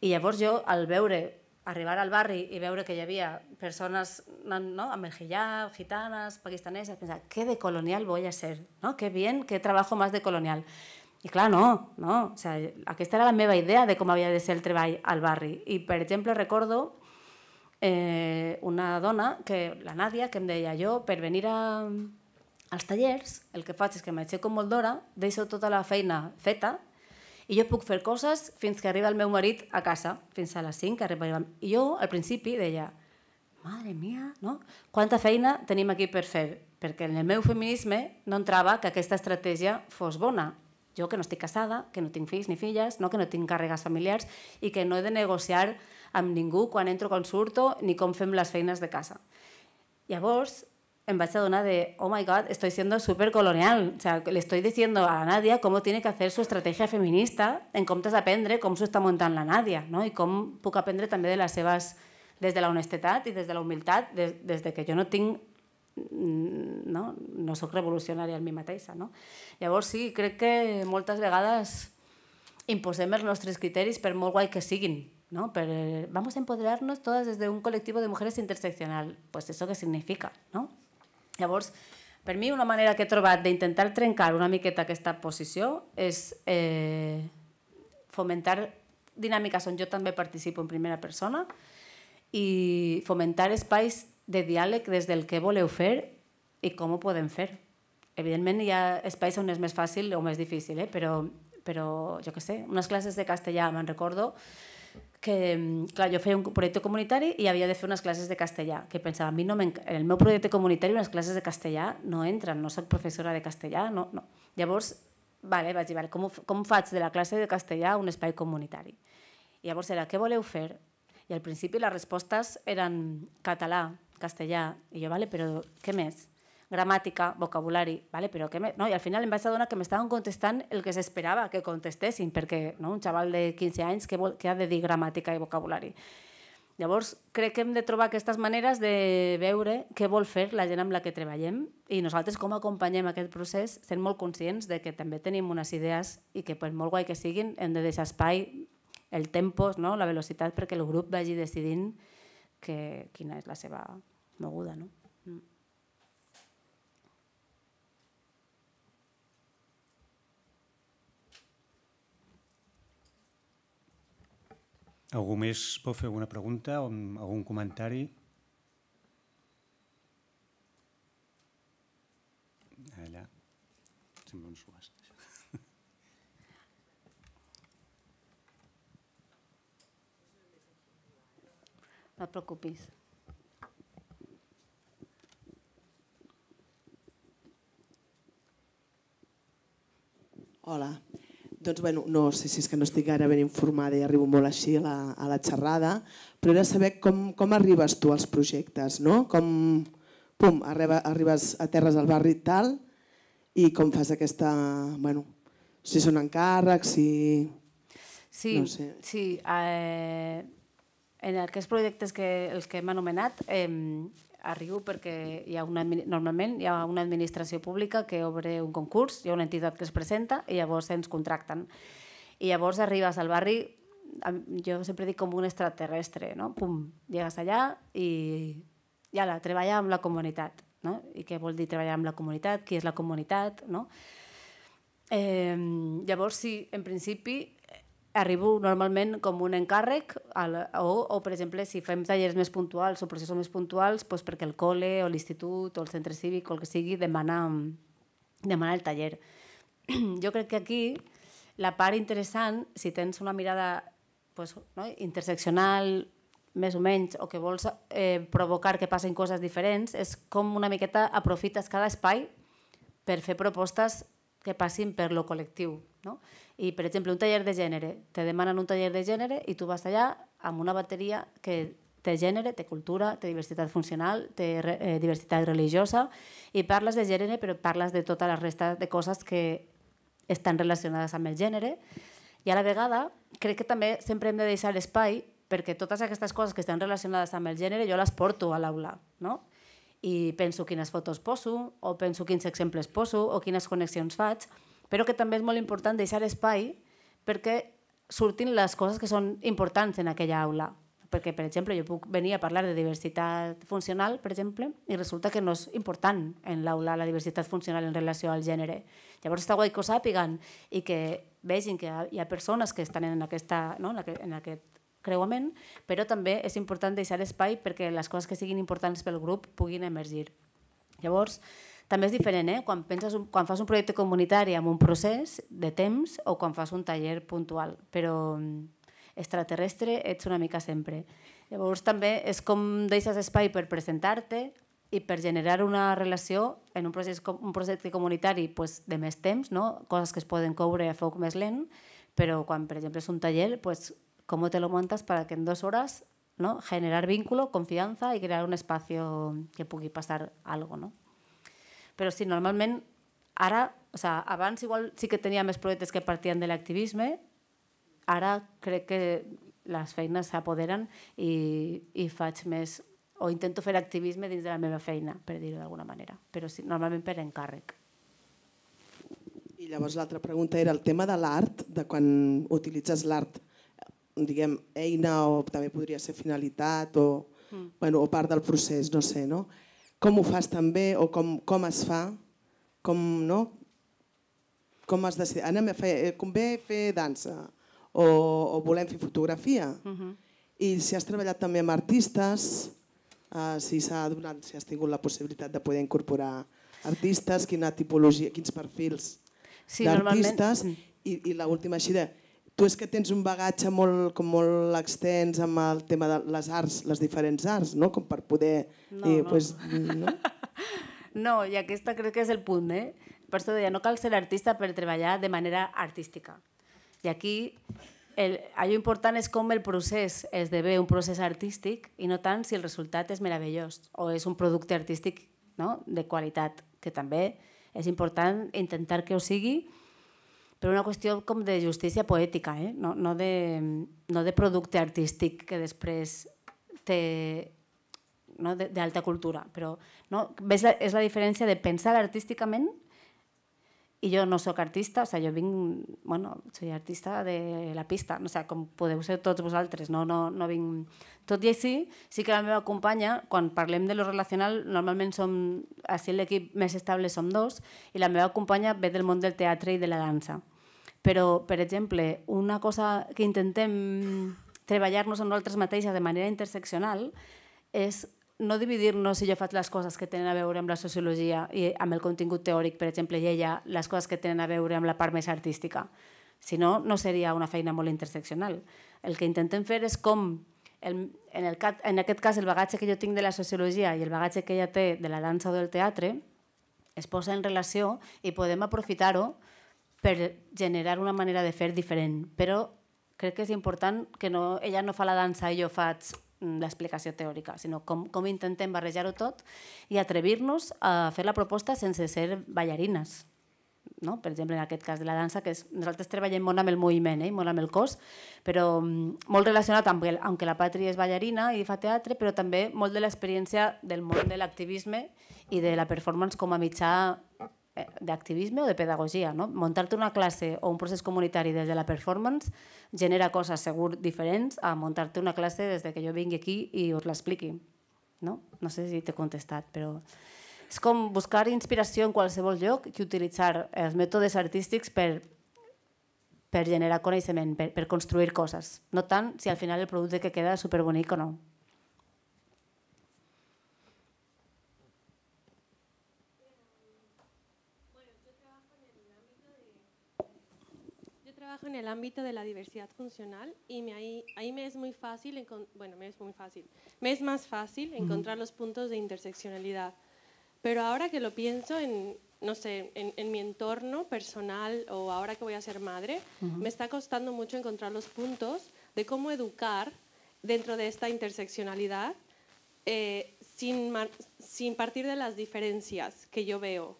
Y, llavors yo al beure arribar al barrio y ver que ya personas, personas no? a el hijab, gitanes, pakistaneses, de colonial voy a ser, no? Qué bien, qué trabajo más de colonial. I clar, no, no. O sigui, aquesta era la meva idea de com havia de ser el treball al barri. I, per exemple, recordo eh, una dona, que, la Nàdia, que em deia jo, per venir a, als tallers, el que faig és que m'aixeco molt d'hora, deixo tota la feina feta, i jo puc fer coses fins que arriba el meu marit a casa, fins a les 5, que arriba... I jo, al principi, deia, madre mia, no? Quanta feina tenim aquí per fer? Perquè en el meu feminisme no entrava que aquesta estratègia fos bona jo que no estic casada, que no tinc fills ni filles, no, que no tinc càrregues familiars i que no he de negociar amb ningú quan entro, quan surto, ni com fem les feines de casa. Llavors, em vaig adonar de, oh my god, estoy siendo súper colonial. O sea, le estoy diciendo a la Nadia cómo tiene que hacer su estrategia feminista en comptes d'aprendre com s'ho està muntant la Nadia, no? I com puc aprendre també de les seves... des de la honestetat i des de la humilitat, des, des de que jo no tinc no, no sóc revolucionària en mi mateixa. No? Llavors sí, crec que moltes vegades imposem els nostres criteris per molt guai que siguin. ¿no? Per, eh, vamos a empoderarnos todas desde un col·lectiu de mujeres interseccional. Pues eso que significa, no? Llavors, per mi una manera que he trobat d'intentar trencar una miqueta aquesta posició és eh, fomentar dinàmiques on jo també participo en primera persona i fomentar espais de diàleg des del que voleu fer i com ho podem fer. Evidentment hi ha espais on és més fàcil o més difícil, eh? però, però jo què sé, unes classes de castellà, me'n recordo, que, clar, jo feia un projecte comunitari i havia de fer unes classes de castellà, que pensava, a mi no en el meu projecte comunitari unes classes de castellà no entren, no soc professora de castellà, no, no. Llavors, vale, vaig dir, vale, com, com faig de la classe de castellà un espai comunitari? I llavors era, què voleu fer? I al principi les respostes eren català, castellà, i jo, vale, però què més? gramàtica, vocabulari, vale, però què més? No, I al final em vaig adonar que m'estaven contestant el que s'esperava que contestessin, perquè no, un xaval de 15 anys que, vol, que ha de dir gramàtica i vocabulari. Llavors, crec que hem de trobar aquestes maneres de veure què vol fer la gent amb la que treballem i nosaltres com acompanyem aquest procés sent molt conscients de que també tenim unes idees i que per molt guai que siguin hem de deixar espai, el tempo, no? la velocitat perquè el grup vagi decidint que, quina és la seva moguda, no? Mm. Algú més pot fer alguna pregunta o algun comentari? Allà. Sembla un subhasta. No et preocupis. Hola. Doncs bueno, no sé si és que no estic gaire ben informada i arribo molt així a la, a la xerrada, però era saber com, com arribes tu als projectes, no? Com pum, arriba, arribes a terres al barri tal i com fas aquesta... Bueno, si són encàrrecs, si... Sí, no sé. sí. Eh, en aquests projectes que els que hem anomenat, eh, arribo perquè hi ha una, normalment hi ha una administració pública que obre un concurs, hi ha una entitat que es presenta i llavors ens contracten. I llavors arribes al barri, jo sempre dic com un extraterrestre, no? Pum, llegues allà i ja la treballa amb la comunitat. No? I què vol dir treballar amb la comunitat? Qui és la comunitat? No? Eh, llavors, sí, en principi, arribo normalment com un encàrrec al, o, o, per exemple, si fem tallers més puntuals o processos més puntuals, doncs perquè el col·le o l'institut o el centre cívic o el que sigui demana, demana el taller. jo crec que aquí la part interessant, si tens una mirada doncs, no, interseccional, més o menys, o que vols eh, provocar que passin coses diferents, és com una miqueta aprofites cada espai per fer propostes que passin per lo col·lectiu. No? I, per exemple, un taller de gènere. Te demanen un taller de gènere i tu vas allà amb una bateria que té gènere, té cultura, té diversitat funcional, té eh, diversitat religiosa, i parles de gènere, però parles de tota la resta de coses que estan relacionades amb el gènere. I a la vegada, crec que també sempre hem de deixar l'espai perquè totes aquestes coses que estan relacionades amb el gènere jo les porto a l'aula, no? i penso quines fotos poso, o penso quins exemples poso, o quines connexions faig, però que també és molt important deixar espai perquè surtin les coses que són importants en aquella aula. Perquè, per exemple, jo puc venir a parlar de diversitat funcional, per exemple, i resulta que no és important en l'aula la diversitat funcional en relació al gènere. Llavors està guai que ho sàpiguen i que vegin que hi ha persones que estan en, aquesta, no? en, aquest, en aquest creuament, però també és important deixar espai perquè les coses que siguin importants pel grup puguin emergir. Llavors, també és diferent, eh? quan, penses un, quan fas un projecte comunitari amb un procés de temps o quan fas un taller puntual, però mm, extraterrestre ets una mica sempre. Llavors també és com deixes espai per presentar-te i per generar una relació en un, procés, un projecte comunitari pues, de més temps, no? coses que es poden coure a foc més lent, però quan, per exemple, és un taller, pues, cómo te lo montas para que en dos horas ¿no? generar vínculo, confianza y crear un espacio que pugui passar algo, no? Però sí, normalment, ara, o sea, abans igual sí que tenia més projectes que partien de l'activisme, ara crec que les feines s'apoderen i, i faig més o intento fer activisme dins de la meva feina, per dir-ho d'alguna manera, però sí, normalment per encàrrec. I llavors l'altra pregunta era el tema de l'art, de quan utilitzes l'art diguem, eina o també podria ser finalitat o, mm. bueno, o part del procés, no sé, no? Com ho fas també o com, com es fa? Com, no? Com has decidit? Anem a fer, eh, convé fer dansa o, o volem fer fotografia? Mm -hmm. I si has treballat també amb artistes, eh, si s'ha donat, si has tingut la possibilitat de poder incorporar artistes, quina tipologia, quins perfils sí, d'artistes. Normalment... I, i l'última així de tu és que tens un bagatge molt, com molt extens amb el tema de les arts, les diferents arts, no? com per poder... No, dir, eh, no. Pues, no? no, i aquesta crec que és el punt, eh? Per això deia, no cal ser artista per treballar de manera artística. I aquí el, allò important és com el procés esdevé un procés artístic i no tant si el resultat és meravellós o és un producte artístic no? de qualitat, que també és important intentar que ho sigui, però una qüestió com de justícia poètica, eh? no, no, de, no de producte artístic que després té no, d'alta cultura, però no, ves la, és la diferència de pensar artísticament i jo no sóc artista, o sigui, jo vinc, bueno, soy artista de la pista, o sigui, com podeu ser tots vosaltres, no, no, no vinc... Tot i així, sí que la meva companya, quan parlem de lo relacional, normalment som, així l'equip més estable som dos, i la meva companya ve del món del teatre i de la dansa. Però, per exemple, una cosa que intentem treballar-nos a nosaltres mateixes de manera interseccional és no dividir-nos si jo faig les coses que tenen a veure amb la sociologia i amb el contingut teòric, per exemple, i ella les coses que tenen a veure amb la part més artística. Si no, no seria una feina molt interseccional. El que intentem fer és com, el, en, el, en aquest cas, el bagatge que jo tinc de la sociologia i el bagatge que ella té de la dansa o del teatre es posa en relació i podem aprofitar-ho per generar una manera de fer diferent, però crec que és important que no, ella no fa la dansa i jo faig mm, l'explicació teòrica, sinó com, com intentem barrejar-ho tot i atrevir-nos a fer la proposta sense ser ballarines. No? Per exemple, en aquest cas de la dansa, que és, nosaltres treballem molt amb el moviment, eh? molt amb el cos, però mm, molt relacionat amb el, amb que la Patri és ballarina i fa teatre, però també molt de l'experiència del món de l'activisme i de la performance com a mitjà Eh, d'activisme o de pedagogia. No? Muntar-te una classe o un procés comunitari des de la performance genera coses segur diferents a muntar-te una classe des de que jo vingui aquí i us l'expliqui. No? no sé si t'he contestat, però és com buscar inspiració en qualsevol lloc i utilitzar els mètodes artístics per, per generar coneixement, per, per construir coses. No tant si al final el producte que queda és superbonic o no. en el ámbito de la diversidad funcional y ahí, me es muy fácil, bueno, me es muy fácil, me es más fácil encontrar los puntos de interseccionalidad. Pero ahora que lo pienso en, no sé, en, mi entorno personal o ahora que voy a ser madre, me está costando mucho encontrar los puntos de cómo educar dentro de esta interseccionalidad eh, sin, sin, partir de las diferencias que yo veo.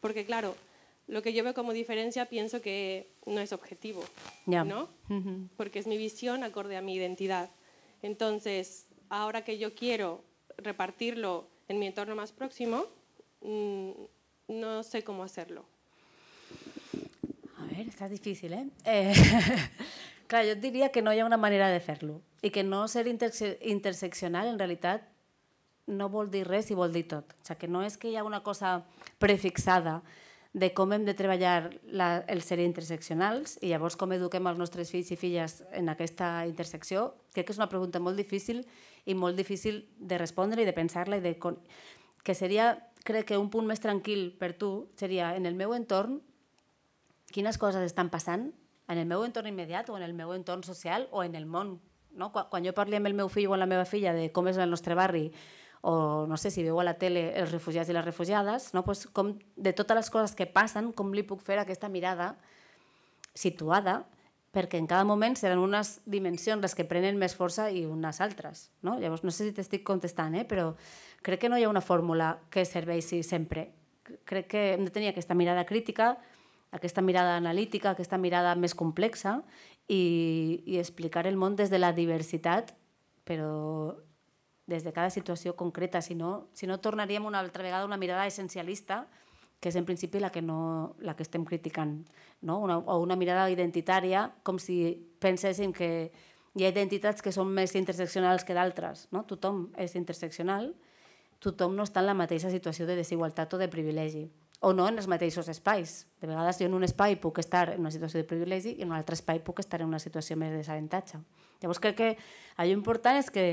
Porque claro, lo que yo veo como diferencia pienso que no es objetivo, ¿no? Porque es mi visión acorde a mi identidad. Entonces, ahora que yo quiero repartirlo en mi entorno más próximo, mm, no sé cómo hacerlo. A ver, está difícil, ¿eh? eh claro, yo diría que no hay una manera de hacerlo y que no ser interseccional en realidad no vol dir res y vol tot. O sea, que no es que haya una cosa prefixada, de com hem de treballar la, el ser interseccionals i llavors com eduquem els nostres fills i filles en aquesta intersecció, crec que és una pregunta molt difícil i molt difícil de respondre i de pensar-la i de... que seria, crec que un punt més tranquil per tu seria en el meu entorn quines coses estan passant en el meu entorn immediat o en el meu entorn social o en el món. No? Quan, quan jo parli amb el meu fill o amb la meva filla de com és el nostre barri, o no sé si veu a la tele els refugiats i les refugiades, no? pues com de totes les coses que passen, com li puc fer aquesta mirada situada perquè en cada moment seran unes dimensions les que prenen més força i unes altres. No? Llavors, no sé si t'estic contestant, eh? però crec que no hi ha una fórmula que serveixi sempre. Crec que hem de tenir aquesta mirada crítica, aquesta mirada analítica, aquesta mirada més complexa i, i explicar el món des de la diversitat, però des de cada situació concreta, si no, si no tornaríem una altra vegada una mirada essencialista, que és en principi la que, no, la que estem criticant, no? una, o una mirada identitària, com si penséssim que hi ha identitats que són més interseccionals que d'altres. No? Tothom és interseccional, tothom no està en la mateixa situació de desigualtat o de privilegi, o no en els mateixos espais. De vegades jo en un espai puc estar en una situació de privilegi i en un altre espai puc estar en una situació més de desavantatge. Llavors crec que allò important és que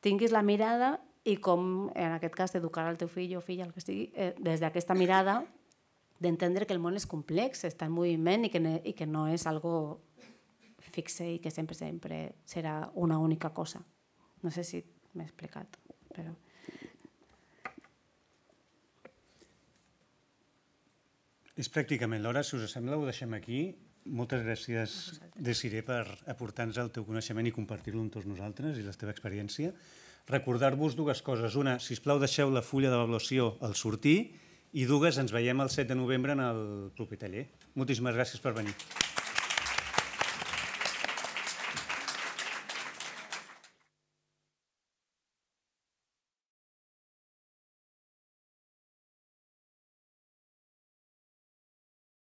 tinguis la mirada i com, en aquest cas, d'educar el teu fill o filla, el que sigui, eh, des d'aquesta mirada d'entendre que el món és complex, està en moviment i que, ne, i que no és algo fixe i que sempre, sempre serà una única cosa. No sé si m'he explicat, però... És pràcticament l'hora, si us sembla ho deixem aquí moltes gràcies, Desiré, per aportar-nos el teu coneixement i compartir-lo amb tots nosaltres i la teva experiència. Recordar-vos dues coses. Una, si us plau, deixeu la fulla d'avaluació al sortir i dues, ens veiem el 7 de novembre en el proper taller. Moltíssimes gràcies per venir.